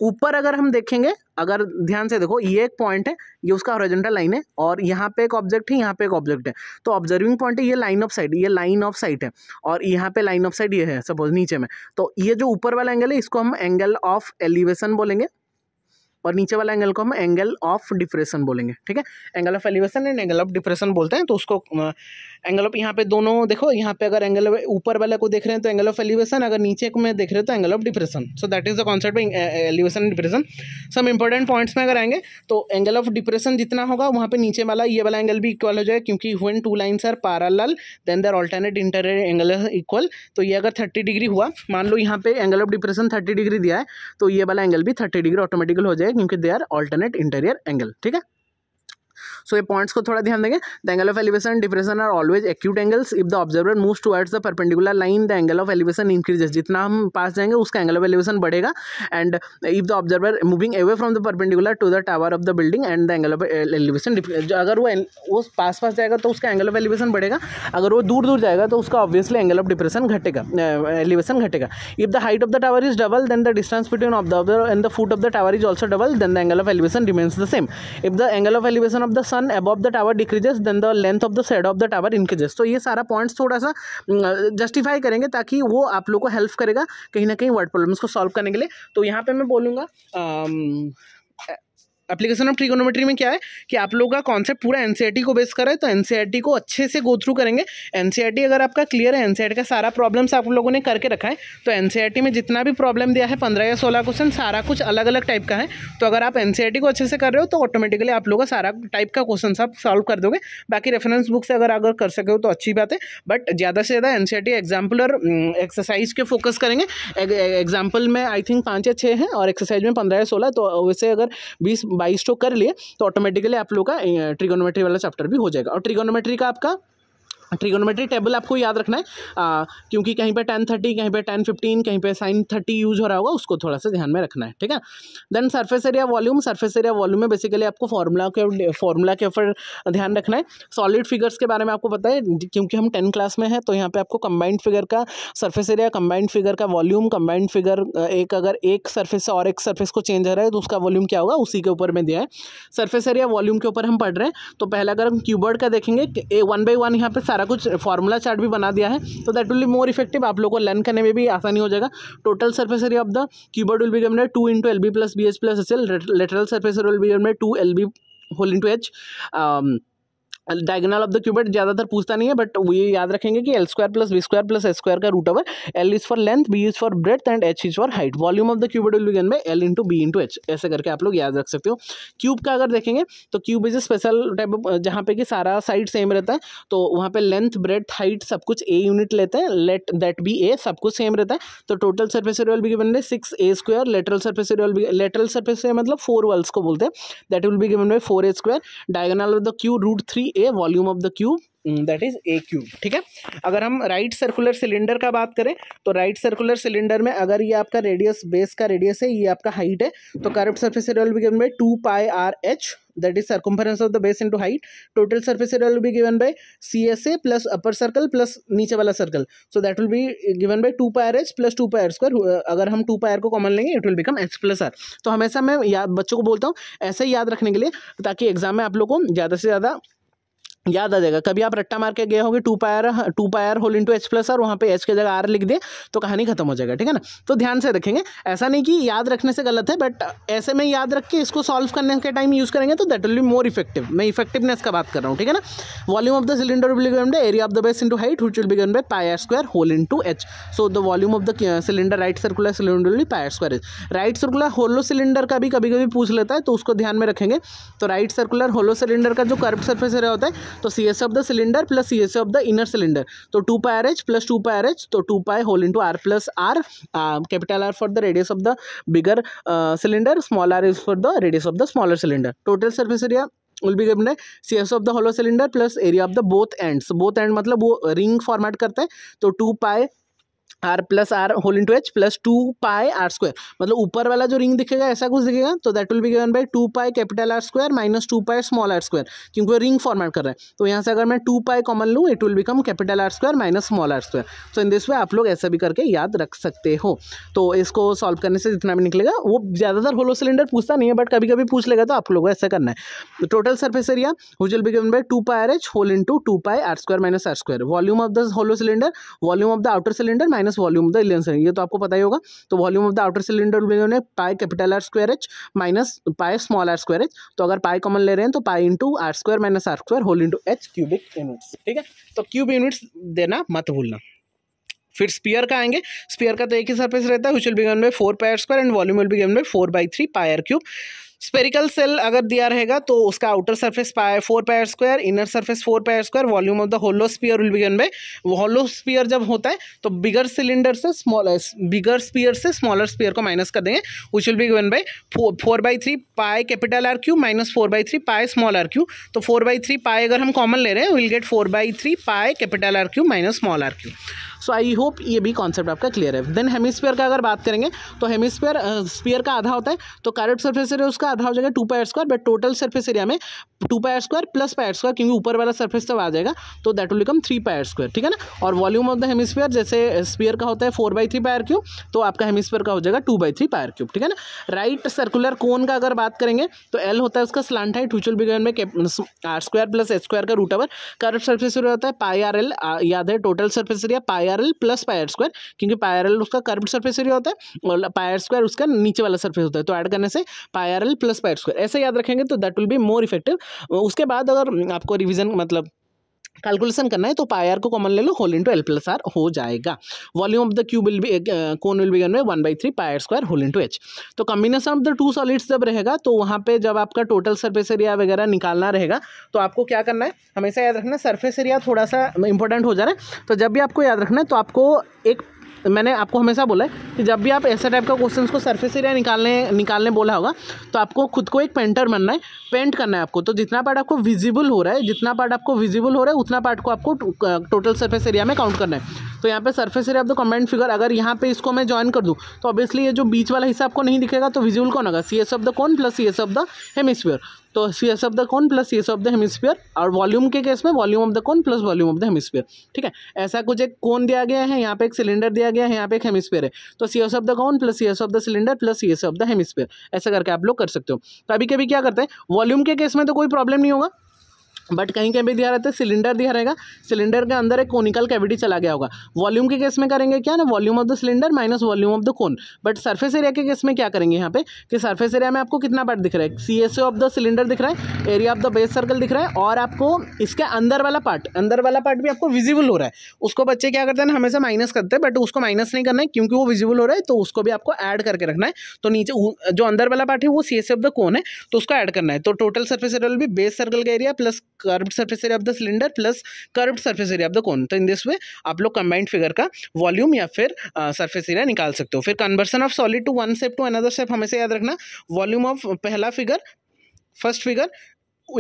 ऊपर अगर हम देखेंगे अगर ध्यान से देखो ये एक पॉइंट है ये उसका ओरिजेंटल लाइन है और यहाँ पे एक ऑब्जेक्ट है यहाँ पे एक ऑब्जेक्ट है तो ऑब्जर्विंग पॉइंट है ये लाइन ऑफ साइड ये लाइन ऑफ साइट है और यहाँ पे लाइन ऑफ साइड ये है सपोज नीचे में तो ये जो ऊपर वाला एंगल है इसको हम एंगल ऑफ एलिवेशन बोलेंगे और नीचे वाला एंगल को हम एंगल ऑफ डिप्रेशन बोलेंगे ठीक है angle of elevation and angle of depression बोलते हैं तो उसको एंगल ऑफ यहाँ पे दोनों देखो यहाँ पे अगर एंगल ऊपर वाले को देख रहे हैं तो एंगल ऑफ एलिवेशन अगर नीचे में देख रहे हो तो angle of depression so that is the concept elevation and depression some important points में अगर आएंगे तो एंगल ऑफ डिप्रेशन जितना होगा वहाँ पर नीचे वाला ये वाला एंगल भी इक्वल हो जाएगा क्योंकि one two lines are parallel then their alternate inter angle equal तो ये अगर थर्टी डिग्री हुआ मान लो यहाँ पे angle of depression thirty degree दिया है तो ये वाला एंगल भी थर्टी डिग्री ऑटोमेटिकल हो जाए क्योंकि they are alternate interior angle ठीक है सो ये पॉइंट्स को थोड़ा ध्यान देंगे the angle of elevation depression are always acute angles if the observer move towards the perpendicular line the angle of elevation increases जितना हम पास जाएंगे उसका एंगल ऑफ एलिवेशन बढ़ेगा and if the observer moving away from the perpendicular to the tower of the building and the angle of elevation अगर वो वो पास पास जाएगा तो उसका एंगल ऑफ एलिवेशन बढ़ेगा अगर वो दूर दूर जाएगा तो उसका ऑब्वियसली एंगल ऑफ डिप्रेशन घटेगा एलिवेशन घटेगा if the height of the tower is double then the distance between of the end the foot of the tower is also double then the angle of elevation remains the same if the angle of elevation of the sun above the tower decreases then the length of the shade of the tower increases तो ये सारा पॉइंट्स थोड़ा सा जस्टिफाई करेंगे ताकि वो आप लोग को हेल्प करेगा कहीं ना कहीं वर्ड प्रॉब्लम्स को सॉल्व करने के लिए तो यहाँ पर मैं बोलूँगा एप्लीकेशन ऑफ ट्रिकोनोमेट्री में क्या है कि आप लोगों का कॉन्सेप्ट पूरा एनसीईआरटी e को बेस रहा है तो एनसीईआरटी e को अच्छे से गो थ्रू करेंगे एनसीईआरटी e अगर आपका क्लियर है एनसीईआरटी का सारा प्रॉब्लम्स आप लोगों ने करके रखा है तो एनसीईआरटी में जितना भी प्रॉब्लम दिया है पंद्रह या सोलह क्वेश्चन सारा कुछ अलग अलग टाइप का है तो अगर आप एनसीईआरटी को अच्छे से कर रहे हो तो ऑटोमेटिकली आप लोगों का सारा टाइप का क्वेश्चन आप सॉल्व कर दोगे बाकी रेफरेंस बुक से अगर अगर कर सके हो तो अच्छी बात है बट ज़्यादा से ज़्यादा एनसीईआरटी एग्जाम्पल और एक्सरसाइज के फोकस करेंगे एग्जाम्पल में आई थिंक पाँच या छः हैं और एक्सरसाइज में पंद्रह या सोलह तो वैसे अगर बीस बाईस कर लिए तो ऑटोमेटिकली आप लोग का ट्रिगोनोमेट्री वाला चैप्टर भी हो जाएगा और ट्रिगोनोमेट्री का आपका ट्रिगोनोमेट्री टेबल आपको याद रखना है आ, क्योंकि कहीं पे टेन थर्टी कहीं पे टेन फिफ्टीन कहीं पे साइन थर्टी यूज हो रहा होगा उसको थोड़ा सा ध्यान में रखना है ठीक है then surface area volume surface area volume में बेसिकली आपको फॉर्मूला के फॉर्मूला के ऊपर ध्यान रखना है सॉलिड फिगर्स के बारे में आपको पता है क्योंकि हम टेन क्लास में है तो यहाँ पर आपको कंबाइंड फिगर का सर्फेस एरिया कंबाइंड फिगर का वॉल्यूम कंबाइंड फिगर एक अगर एक सर्फेस से और एक सर्फेस को चेंज हो रहा है तो उसका वॉल्यूम क्या होगा उसी के ऊपर में दिया है सर्फेस एरिया वॉल्यूम के ऊपर हम पढ़ रहे हैं तो पहले अगर हम क्यूबर्ड का देखेंगे वन बाई वन यहाँ पे सारा कुछ फार्मूला चार्ट भी बना दिया है तो दैट विल भी मोर इफेक्टिव आप लोगों को लर्न करने में भी आसानी हो जाएगा total surface area of the cuboid will be given two into L B plus B H plus S L lateral surface area will be given two L B whole into H diagonal of the cuboid ज़्यादातर पूछता नहीं है बट ये याद रखेंगे कि L square plus B square plus S square का root over L is for length B is for breadth and H is for height volume of the cuboid will be given by L into B into H ऐसे करके आप लोग याद रख सकते हो क्यूब का अगर देखेंगे तो cube is a special type of जहाँ पे कि सारा साइड सेम रहता है तो वहाँ पे लेंथ ब्रेथ हाइट सब कुछ ए यूनिट लेते हैं लेट दैट बी ए सब कुछ सेम रहता है तो टोटल सर्फेस एरिया भी been given six a square lateral surface area lateral surface area मतलब फोर वर्ल्स को बोलते हैं that will be given by four a square diagonal of the cube root three a volume of the cube that is a cube ठीक है अगर हम राइट सर्कुलर सिलेंडर का बात करें तो राइट सर्कुलर सिलेंडर में अगर ये आपका रेडियस बेस का रेडियस है ये आपका हाइट है तो curved surface area will be given by two pi R H that that is circumference of the base height total surface area will be given by C S A plus upper circle plus नीचे वाला circle so that will be given by two pi R H plus two pi R square अगर हम टू पायर को कॉमन लेंगे it will become H plus R तो हमेशा मैं याद बच्चों को बोलता हूँ ऐसे याद रखने के लिए ताकि एग्जाम में आप लोगों को ज़्यादा से ज़्यादा याद आ जाएगा कभी आप रट्टा मार के गए होंगे two pi R two pi R whole into H plus R वहाँ पे एच की जगह आर लिख दे तो कहानी खत्म हो जाएगा ठीक है ना तो ध्यान से रखेंगे ऐसा नहीं कि याद रखने से गलत है बट ऐसे में याद रख के इसको सॉल्व करने के टाइम यूज़ करेंगे तो that will be more effective मैं इफेक्टिवनेस का बात कर रहा हूँ ठीक है ना volume of the cylinder will given by area of the base into height which will be given by pi R square whole into H so the volume of the cylinder right circular cylinder will pi R square H right circular hollow cylinder का भी कभी कभी पूछ लेता है तो उसको ध्यान में रखेंगे तो राइट सर्कुलर होलो सिलेंडर का जो कर्व सर्फेस एरिया होता है तो C S of the cylinder plus C S of the inner cylinder तो two pi R H plus two pi R H तो two pi whole into R plus R capital R for the radius of the bigger cylinder small R is for the radius of the smaller cylinder total surface area will be given C S of the hollow cylinder plus area of the both ends both end मतलब वो रिंग फॉर्मेट करते हैं तो two pi R plus R whole into H plus two pi R square मतलब ऊपर वाला जो रिंग दिखेगा ऐसा कुछ दिखेगा तो that will be given by two pi capital R square minus two pi small R square क्योंकि वो रिंग फॉर्मेट कर रहे हैं तो यहाँ से अगर मैं टू पाई कॉमन लूँ it will become capital R square minus small R square so in this way आप लोग ऐसा भी करके याद रख सकते हो तो इसको सॉल्व करने से जितना भी निकलेगा वो ज़्यादातर होलो सिलेंडर पूछता नहीं है बट कभी कभी पूछ लेगा तो आप लोगों को ऐसा करना है total surface area which will be given by two pi R H whole into two pi R square minus R square volume of the hollow cylinder volume of the outer cylinder minus minus volume of the इलियन सिलेंडर ये तो आपको पता ही होगा तो volume of the outer cylinder बिलियन है pi capital R square H minus pi small R square H तो अगर पाई कॉमन ले रहे हैं तो pi into R square minus R square whole into H cubic units ठीक है तो क्यूब यूनिट्स देना मत भूलना फिर स्पीयर का आएंगे स्पीयर का तो एक ही सरफेस रहता है which will be given by four pi square and volume will be given by four by three pi R cube spherical shell अगर दिया रहेगा तो उसका outer surface four pi R square inner surface four pi R square volume of the hollow sphere will be given by hollow sphere जब होता है तो बिगर सिलेंडर से स्मॉलर बिगर स्पीयर से स्मॉलर स्पीयर को माइनस कर देंगे which will begin given by four by three pi capital R cube minus four by three pi small R cube तो फोर बाई थ्री पाए अगर हम कॉमन ले रहे हैं will get four by three pi capital R cube minus small R cube so I hope ये भी कॉन्सेप्ट आपका क्लियर है देन हेमिस्फीयर का अगर बात करेंगे तो हेमिस्फीयर स्पीयर का आधा होता है तो कैरेट सर्फेस एरिया उसका आधा हो जाएगा two pi R square but total surface area में two pi R square plus pi R square क्योंकि ऊपर वाला सर्फेस तब आ जाएगा तो that will become three pi R square ठीक है ना और वॉल्यूम ऑफ द हेमिस्फीयर जैसे स्पीयर का होता है four by three pi R cube तो आपका हेमिस्फीयर का हो जाएगा two by three pi R cube ठीक है ना राइट सर्कुलर कोन का अगर बात करेंगे तो एल होता है उसका slant height which will be given में R square plus H square का root over curved surface area होता है पाई आर एल याद है total surface area pi pi R L plus pi R square क्योंकि पायरल उसका कर्व सरफेस एरिया होता है और पायर स्क्वायर उसका नीचे वाला सर्फेस होता है तो ऐड करने से पायरल प्लस पायर स्क्वायर ऐसे याद रखेंगे तो that will be more effective उसके बाद अगर आपको रिविजन मतलब कैलकुलेशन करना है तो पाई आर को कॉमन ले लो whole into L plus R हो जाएगा volume of the cube will be cone will be गन में one by three pi R square whole into H तो combination of the two solids जब रहेगा तो वहाँ पे जब आपका टोटल सर्फेस एरिया वगैरह निकालना रहेगा तो आपको क्या करना है हमेशा याद रखना सर्फेस एरिया थोड़ा सा इंपॉर्टेंट हो जा रहा है तो जब भी आपको याद रखना है तो आपको एक तो मैंने आपको हमेशा बोला है कि जब भी आप ऐसे टाइप का क्वेश्चन को सर्फेस एरिया निकालने निकालने बोला होगा तो आपको खुद को एक पेंटर बनना है पेंट करना है आपको तो जितना पार्ट आपको विजिबल हो रहा है जितना पार्ट आपको विजिबल हो रहा है उतना पार्ट को आपको टोटल सर्फेस एरिया में काउंट करना है तो यहाँ पे surface area of the comment figure अगर यहाँ पे इसको मैं ज्वाइन कर दूँ तो ऑब्वियसली ये जो बीच वाला हिस्सा आपको नहीं दिखेगा तो विजिबल कौन होगा C S of the cone plus C S of the hemisphere तो spheres of the cone plus CS of the hemisphere और वॉल्यूम के केस में volume of the cone plus volume of the hemisphere ठीक है ऐसा कुछ एक कौन दिया गया है यहाँ पे एक सिलेंडर दिया गया है यहाँ पे एक हेमिस्फीयर है तो CS of the cone plus CS of the cylinder plus CS of the hemisphere ऐसा करके आप लोग कर सकते हो तो अभी कभी क्या करते हैं वॉल्यूम के केस में तो कोई प्रॉब्लम नहीं होगा बट कहीं कहीं भी दिया रहता है सिलेंडर दिया रहेगा सिलेंडर के अंदर एक कोनिकल कैविटी चला गया होगा वॉल्यूम के केस में करेंगे क्या ना volume of the cylinder minus volume of the cone but surface area के केस में क्या करेंगे यहाँ पे कि सरफेस एरिया में आपको कितना पार्ट दिख रहा है C S of the cylinder दिख रहा है area of the base circle दिख रहा है और आपको इसके अंदर वाला पार्ट अंदर वाला पार्ट भी आपको विजिबल हो रहा है उसको बच्चे क्या करते हैं हमेशा माइनस करते हैं बट उसको माइनस नहीं करना है क्योंकि वो विजिबल हो रहा है तो उसको भी आपको ऐड करके रखना है तो नीचे जो अंदर वाला पार्ट है वो C S of the cone है तो उसको ऐड करना है तो टोटल सर्फेस एरिया भी बेस सर्कल का area plus curved surface area of the cylinder plus curved surface area of the cone तो इन दिस वे आप लोग कंबाइंड फिगर का वॉल्यूम या फिर सर्फेस एरिया निकाल सकते हो फिर conversion of solid to one shape to another shape हमेशा याद रखना वॉल्यूम ऑफ पहला figure first figure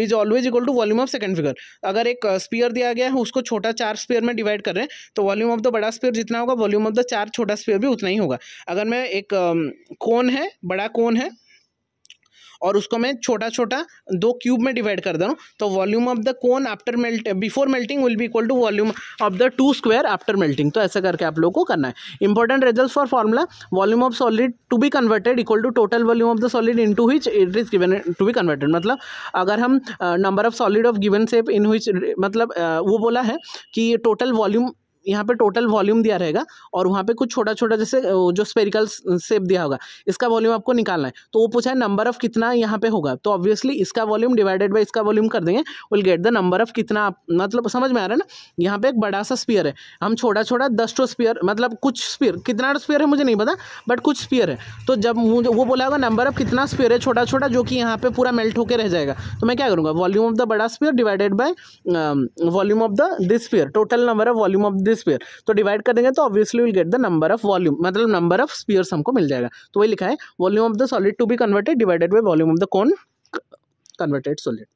is always equal to volume of second figure अगर एक स्पीयर दिया गया है उसको छोटा चार स्पीयर में डिवाइड कर रहे हैं तो वॉल्यूम ऑफ द बड़ा स्पीयर जितना होगा वॉल्यूम ऑफ द चार छोटा स्पीयर भी उतना ही होगा अगर मैं एक कोन है बड़ा कोन है और उसको मैं छोटा छोटा दो क्यूब में डिवाइड कर दे रहा हूँ तो volume of the cone after melt before melting will be equal to volume of the two square after melting तो ऐसा करके आप लोग को करना है important result for formula volume of solid to be converted equal to total volume of the solid into which it is given to be converted मतलब अगर हम number of solid of given shape in which मतलब वो बोला है कि टोटल वॉल्यूम यहाँ पे टोटल वॉल्यूम दिया रहेगा और वहाँ पे कुछ छोटा छोटा जैसे जो स्पेरिकल सेप दिया होगा इसका वॉल्यूम आपको निकालना है तो वो पूछा है नंबर ऑफ कितना यहाँ पे होगा तो ऑब्वियसली इसका वॉल्यूम डिवाइडेड बाई इसका वॉल्यूम कर देंगे will get the number of कितना मतलब समझ में आ रहा है ना यहाँ पे एक बड़ा सा स्पीयर है हम छोटा छोटा दस टो स्पीयर मतलब कुछ स्पीयर कितना स्पीयर है मुझे नहीं पता बट कुछ स्पीयर है तो जब मुझे वो बोला होगा नंबर ऑफ कितना स्पीयर है छोटा छोटा जो कि यहाँ पर पूरा मेल्ट होकर रह जाएगा तो मैं क्या करूँगा वॉल्यूम ऑफ द बड़ा sphere divided by volume of the this sphere total number of volume of the this sphere तो डिवाइड कर देंगे तो obviously will get the number of volume मतलब नंबर ऑफ स्पीयर्स हमको मिल जाएगा तो वही लिखा है volume of the solid to be converted divided by volume of the cone converted solid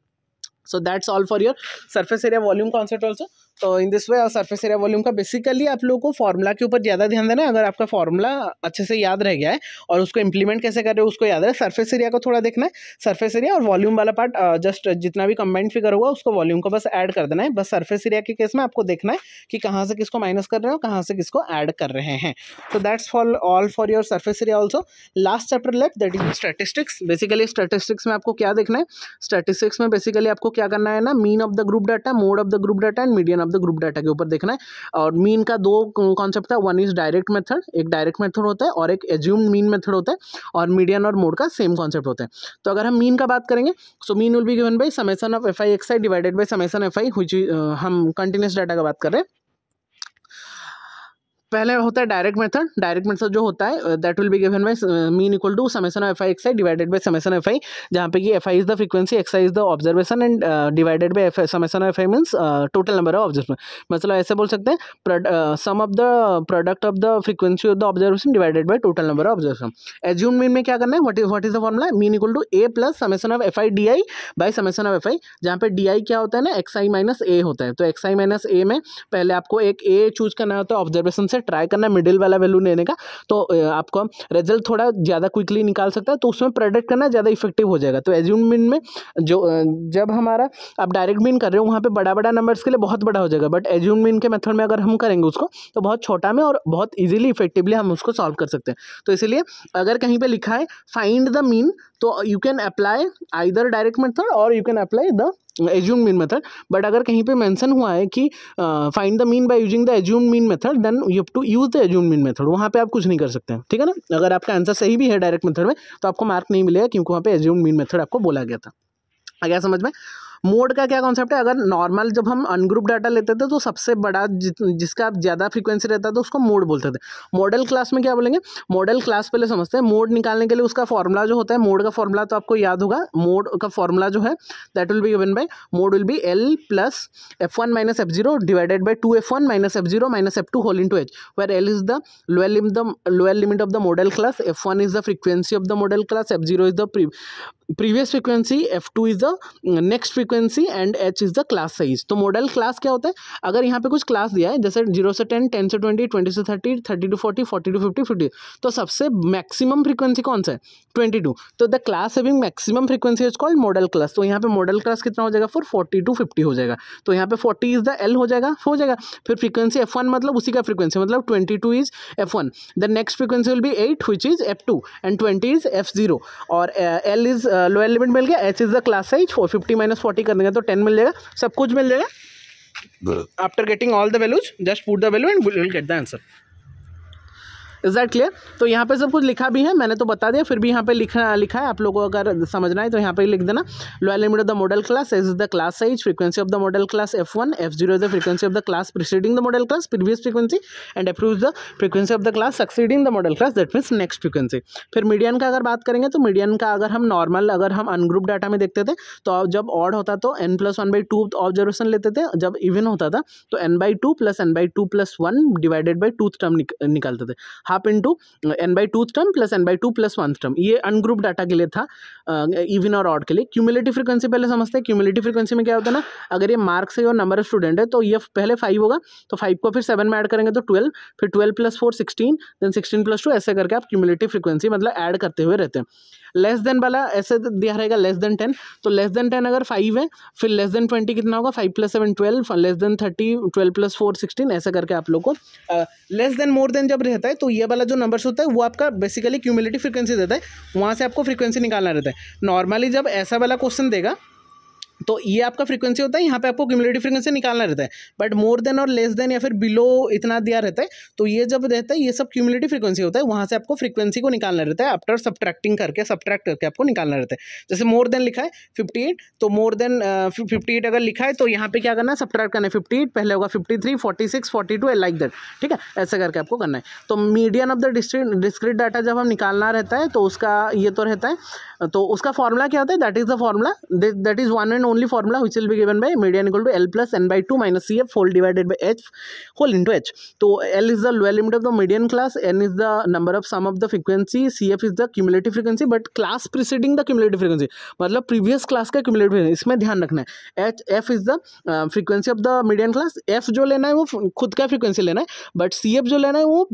so that's all for your surface area volume concept also तो इन दिस वे और सरफेस एरिया वॉल्यूम का बेसिकली आप लोगों को फॉर्मूला के ऊपर ज़्यादा ध्यान देना है अगर आपका फॉर्मूला अच्छे से याद रह गया है और उसको इंप्लीमेंट कैसे कर रहे हो उसको याद है सरफेस एरिया को थोड़ा देखना है सरफेस एरिया और वॉल्यूम वाला पार्ट जस्ट जितना भी कंबाइंड फिगर हुआ उसको वॉल्यूम को बस ऐड कर देना है बस सर्फेस एरिया के केस में आपको देखना है कि कहाँ से किसको माइनस कर रहे हो कहाँ से किसको ऐड कर रहे हैं तो that's for all for your surface area also last chapter left that is statistics basically statistics में आपको क्या देखना है स्टेटिस्टिक्स में बेसिकली आपको क्या करना है ना mean of the group data mode of the group data and median of the group data के ऊपर देखना है और मीन का दो कॉन्सेप्ट था वन इज डायरेक्ट मेथड एक डायरेक्ट मेथड होता है और एक एज्यूम मीन मेथड होता है और मीडियन और मोड का सेम कॉन्सेप्ट होता है तो अगर हम मीन का बात करेंगे so mean will be given by summation of F I X I divided by summation F I हम कंटिन्यूस डाटा का बात कर रहे हैं पहले होता है डायरेक्ट मेथड डायरेक्ट मेथड जो होता है that will be given by mean equal to summation of F I X I divided by summation F I जहाँ पे कि F I is the frequency X I is the observation and divided by F summation F I means total number of observation मतलब ऐसे बोल सकते हैं sum of the product of the frequency of the observation divided by total number of observation assume mean में क्या करना है what is what is the formula mean equal to A plus summation of F I D I by summation of F I जहाँ पे डी आई क्या होता है ना एक्स आई माइनस ए होता है तो एक्स आई माइनस ए में पहले आपको एक ए चूज करना होता है ऑब्जर्वेशन तो से ट्राई करना मिडिल वाला वैल्यू लेने का तो आपको रिजल्ट थोड़ा ज़्यादा क्विकली निकाल सकता है तो उसमें प्रोडक्ट करना ज़्यादा इफेक्टिव हो जाएगा तो एज्यूम में जो जब हमारा आप डायरेक्ट मीन कर रहे हो वहाँ पर बड़ा बड़ा नंबर्स के लिए बहुत बड़ा हो जाएगा बट एज्यूम के मेथड में अगर हम करेंगे उसको तो बहुत छोटा में और बहुत ईजिली इफेक्टिवली हम उसको सॉल्व कर सकते हैं तो इसीलिए अगर कहीं पर लिखा है फाइंड द मीन तो you can apply either direct method और you can apply the assume mean method but अगर कहीं पे मेंशन हुआ है कि find the mean by using the assume mean method then you have to use the assume mean method वहाँ पे आप कुछ नहीं कर सकते हैं ठीक है ना अगर आपका आंसर सही भी है डायरेक्ट मेथड में तो आपको मार्क नहीं मिलेगा क्योंकि वहाँ पे एज्यूम मीन मेथड आपको बोला गया था आ गया समझ में मोड का क्या कॉन्सेप्ट है अगर नॉर्मल जब हम अनग्रुप डाटा लेते थे तो सबसे बड़ा जिसका ज़्यादा फ्रीक्वेंसी रहता था उसको मोड बोलते थे मॉडल क्लास में क्या बोलेंगे मॉडल क्लास पहले समझते हैं मोड निकालने के लिए उसका फॉर्मूला जो होता है मोड का फॉर्मूला तो आपको याद होगा मोड का फॉर्मूला जो है that will be given by mode will be L plus F one minus F zero divided by two F one minus F zero minus F two whole into H where L is the lower limit the lower limit of the modal class F one is the frequency of the modal class F zero is the previous frequency F two is the next frequency frequency and H is the class size तो मॉडल क्लास क्या होता है अगर यहाँ पे कुछ क्लास दिया है जैसे जीरो से टेन टेन से ट्वेंटी ट्वेंटी से thirty thirty to forty forty to fifty fifty तो सबसे मैक्सिमम फ्रीक्वेंसी कौन सा है ट्वेंटी टू तो the class having maximum frequency is called modal class तो यहाँ पे मॉडल क्लास कितना हो जाएगा फोर फोर्टी टू फिफ्टी हो जाएगा तो यहाँ पे फोर्टी इज द एल हो जाएगा हो जाएगा फिर फ्रीक्वेंसी एफ वन मतलब उसी का फ्रीक्वेंसी मतलब twenty two is F one the next frequency will be eight which is F two and twenty is F zero और एल इज लोअर लिमिट मिल गया H is the class size for fifty minus forty कर देंगे तो टेन मिल जाएगा सब कुछ मिल जाएगा after getting all the values just put the value and will get the answer is that clear तो यहाँ पे सब कुछ लिखा भी है मैंने तो बता दिया फिर भी यहाँ पे लिखा लिखा है आप लोगों को अगर समझना है तो यहाँ पे लिख देना lower limit of the modal class is the class size frequency of the modal class F one F zero is the frequency of the class preceding the modal class previous frequency and F is the frequency of the class succeeding the modal class that means next frequency फिर मीडियन का अगर बात करेंगे तो मीडियन का अगर हम नॉर्मल अगर हम अनग्रुप डाटा में देखते थे तो जब ऑड होता तो N plus one by two observation लेते थे जब इवन होता था तो N by two plus N by two plus one divided by two term निकालते थे half into N by two term plus N by two plus one term ये अनग्रुप डाटा के लिए था इवन और ऑड के लिए क्यूमिलेटिव फ्रिक्वेंसी पहले समझते हैं क्यूमिलेटिव फ्रिक्वेंसी में क्या होता है ना अगर ये मार्क्स है और नंबर ऑफ स्टूडेंट है तो ये पहले फाइव होगा तो फाइव को फिर सेवन में ऐड करेंगे तो ट्वेल्व फिर twelve plus four sixteen then sixteen plus two ऐसे करके आप क्यूमिलेटिव फ्रिक्वेंसी मतलब ऐड करते हुए रहते हैं लेस देन वाला ऐसे दिया रहेगा लेस देन टेन तो लेस देन टेन अगर फाइव है फिर लेस देन ट्वेंटी कितना होगा five plus seven twelve less than thirty twelve plus four sixteen ऐसे करके आप लोग को लेस देन मोर देन जब रहता है तो ये ये वाला जो नंबर्स होता है वो आपका बेसिकली क्यूमिलिटी फ्रीक्वेंसी देता है वहाँ से आपको फ्रीक्वेंसी निकालना रहता है नॉर्मली जब ऐसा वाला क्वेश्चन देगा तो ये आपका फ्रीक्वेंसी होता है यहाँ पे आपको क्यूमलेटिव फ्रीक्वेंसी निकालना रहता है बट मोर देन और लेस देन या फिर बिलो इतना दिया रहता है तो ये जब रहता है ये सब क्यूमलेटिव फ्रीक्वेंसी होता है वहाँ से आपको फ्रीक्वेंसी को निकालना रहता है आफ्टर सब्ट्रैक्टिंग करके सब्ट्रैक्ट करके आपको निकालना रहता है जैसे मोर देन लिखा है फिफ्टी एट तो मोर देन फिफ्टी एट अगर लिखा है तो यहाँ पे क्या करना है सब्ट्रैक्ट करना है फिफ्टी एट पहले होगा fifty three forty six forty two like that ठीक है ऐसा करके आपको करना है तो median of the district discrete data जब हम निकालना रहता है तो उसका ये तो रहता है तो उसका फॉर्मूला क्या होता है that is the formula that is one and only formula which will be given by median equal to L plus N by 2 minus CF whole divided by H whole into H. So L is the lower limit of the median class, N is the number of sum of the frequency, CF is the cumulative frequency but class preceding the cumulative frequency मतलब previous class का cumulative frequency इसमें ध्यान रखना है H F is the uh, frequency of the median class, F जो लेना है वो खुद का frequency लेना है but CF एफ जो लेना है वो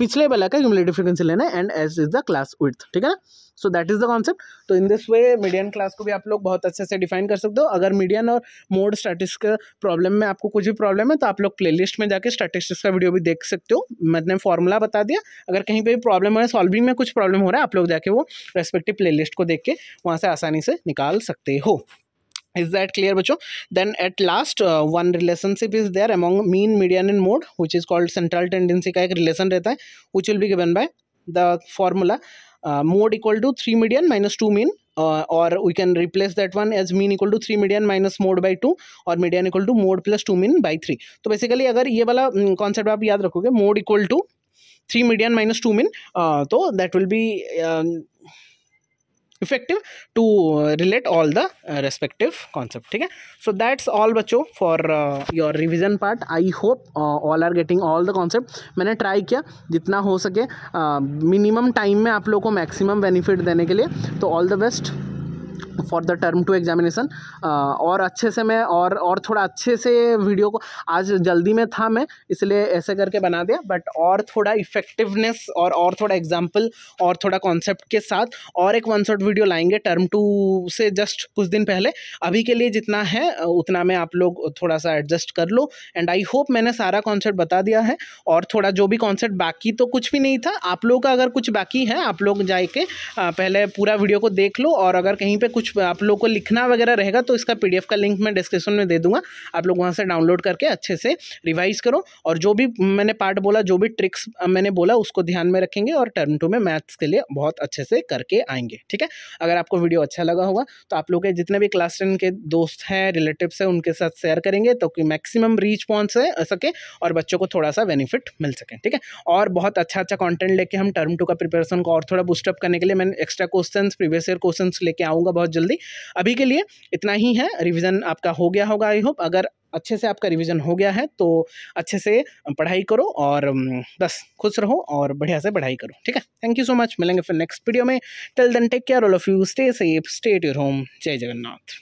पिछले वाला का क्यूमुलेटिव फ्रीक्वेंसी लेना है and S is the class with ठीक है ना so that is the concept तो in this way median class को भी आप लोग बहुत अच्छे से डिफाइन कर सकते हो अगर मीडियन और मोड के प्रॉब्लम में आपको कुछ भी प्रॉब्लम है तो आप लोग प्ले में जाकर स्टैटिस्टिक्स का वीडियो भी देख सकते हो मैंने फॉर्मूला बता दिया अगर कहीं पर भी प्रॉब्लम हो रहा है सॉल्विंग में कुछ प्रॉब्लम हो रहा है आप लोग जाके वो रेस्पेक्टिव प्ले को देख के वहाँ से आसानी से निकाल सकते हो is that clear bacho then at last one relationship is there among mean median in mode which is called central tendency का एक रिलेशन रहता है which will be given by the formula mode equal to three median minus two mean और we can replace that one as mean equal to three median minus mode by two और median equal to mode plus two mean by three तो बेसिकली अगर ये वाला कॉन्सेप्ट हम्म, आप याद रखोगे mode equal to three median minus two mean तो that will be effective to relate all the respective concept ठीक है सो दैट्स ऑल बच्चों for your revision part I hope all are getting all the concept मैंने ट्राई किया जितना हो सके मिनिमम uh, टाइम में आप लोग को मैक्सिमम बेनिफिट देने के लिए तो all the best for the term two examination और अच्छे से मैं और और थोड़ा अच्छे से वीडियो को आज जल्दी में था मैं इसलिए ऐसे करके बना दिया बट और थोड़ा इफेक्टिवनेस और और थोड़ा एग्जाम्पल और थोड़ा कॉन्सेप्ट के साथ और एक वन शॉट वीडियो लाएंगे टर्म टू से जस्ट कुछ दिन पहले अभी के लिए जितना है उतना में आप लोग थोड़ा सा एडजस्ट कर लो एंड आई होप मैंने सारा कॉन्सेप्ट बता दिया है और थोड़ा जो भी कॉन्सेप्ट बाकी तो कुछ भी नहीं था आप लोगों का अगर कुछ बाकी है आप लोग जाके पहले पूरा वीडियो को देख लो और अगर कहीं पर कुछ कुछ आप लोग को लिखना वगैरह रहेगा तो इसका पीडीएफ का लिंक मैं डिस्क्रिप्शन में दे दूंगा आप लोग वहाँ से डाउनलोड करके अच्छे से रिवाइज करो और जो भी मैंने पार्ट बोला जो भी ट्रिक्स मैंने बोला उसको ध्यान में रखेंगे और टर्म टू में मैथ्स के लिए बहुत अच्छे से करके आएंगे ठीक है अगर आपको वीडियो अच्छा लगा होगा तो आप लोग के जितने भी क्लास टेन के दोस्त हैं रिलेटिव्स हैं उनके साथ शेयर करेंगे तो कि मैक्सिमम रीच पहुँच सके और बच्चों को थोड़ा सा बेनिफिट मिल सके ठीक है और बहुत अच्छा अच्छा कॉन्टेंट लेके हम टर्म टू का प्रिपरेशन को और थोड़ा बूस्टअप करने के लिए मैंने extra question previous year question लेके आऊँगा बहुत जल्दी अभी के लिए इतना ही है रिविज़न आपका हो गया होगा आई होप अगर अच्छे से आपका रिवीजन हो गया है तो अच्छे से पढ़ाई करो और बस खुश रहो और बढ़िया से पढ़ाई करो ठीक है थैंक यू सो मच मिलेंगे फिर नेक्स्ट वीडियो में till then take care all of you stay safe stay to home जय जगन्नाथ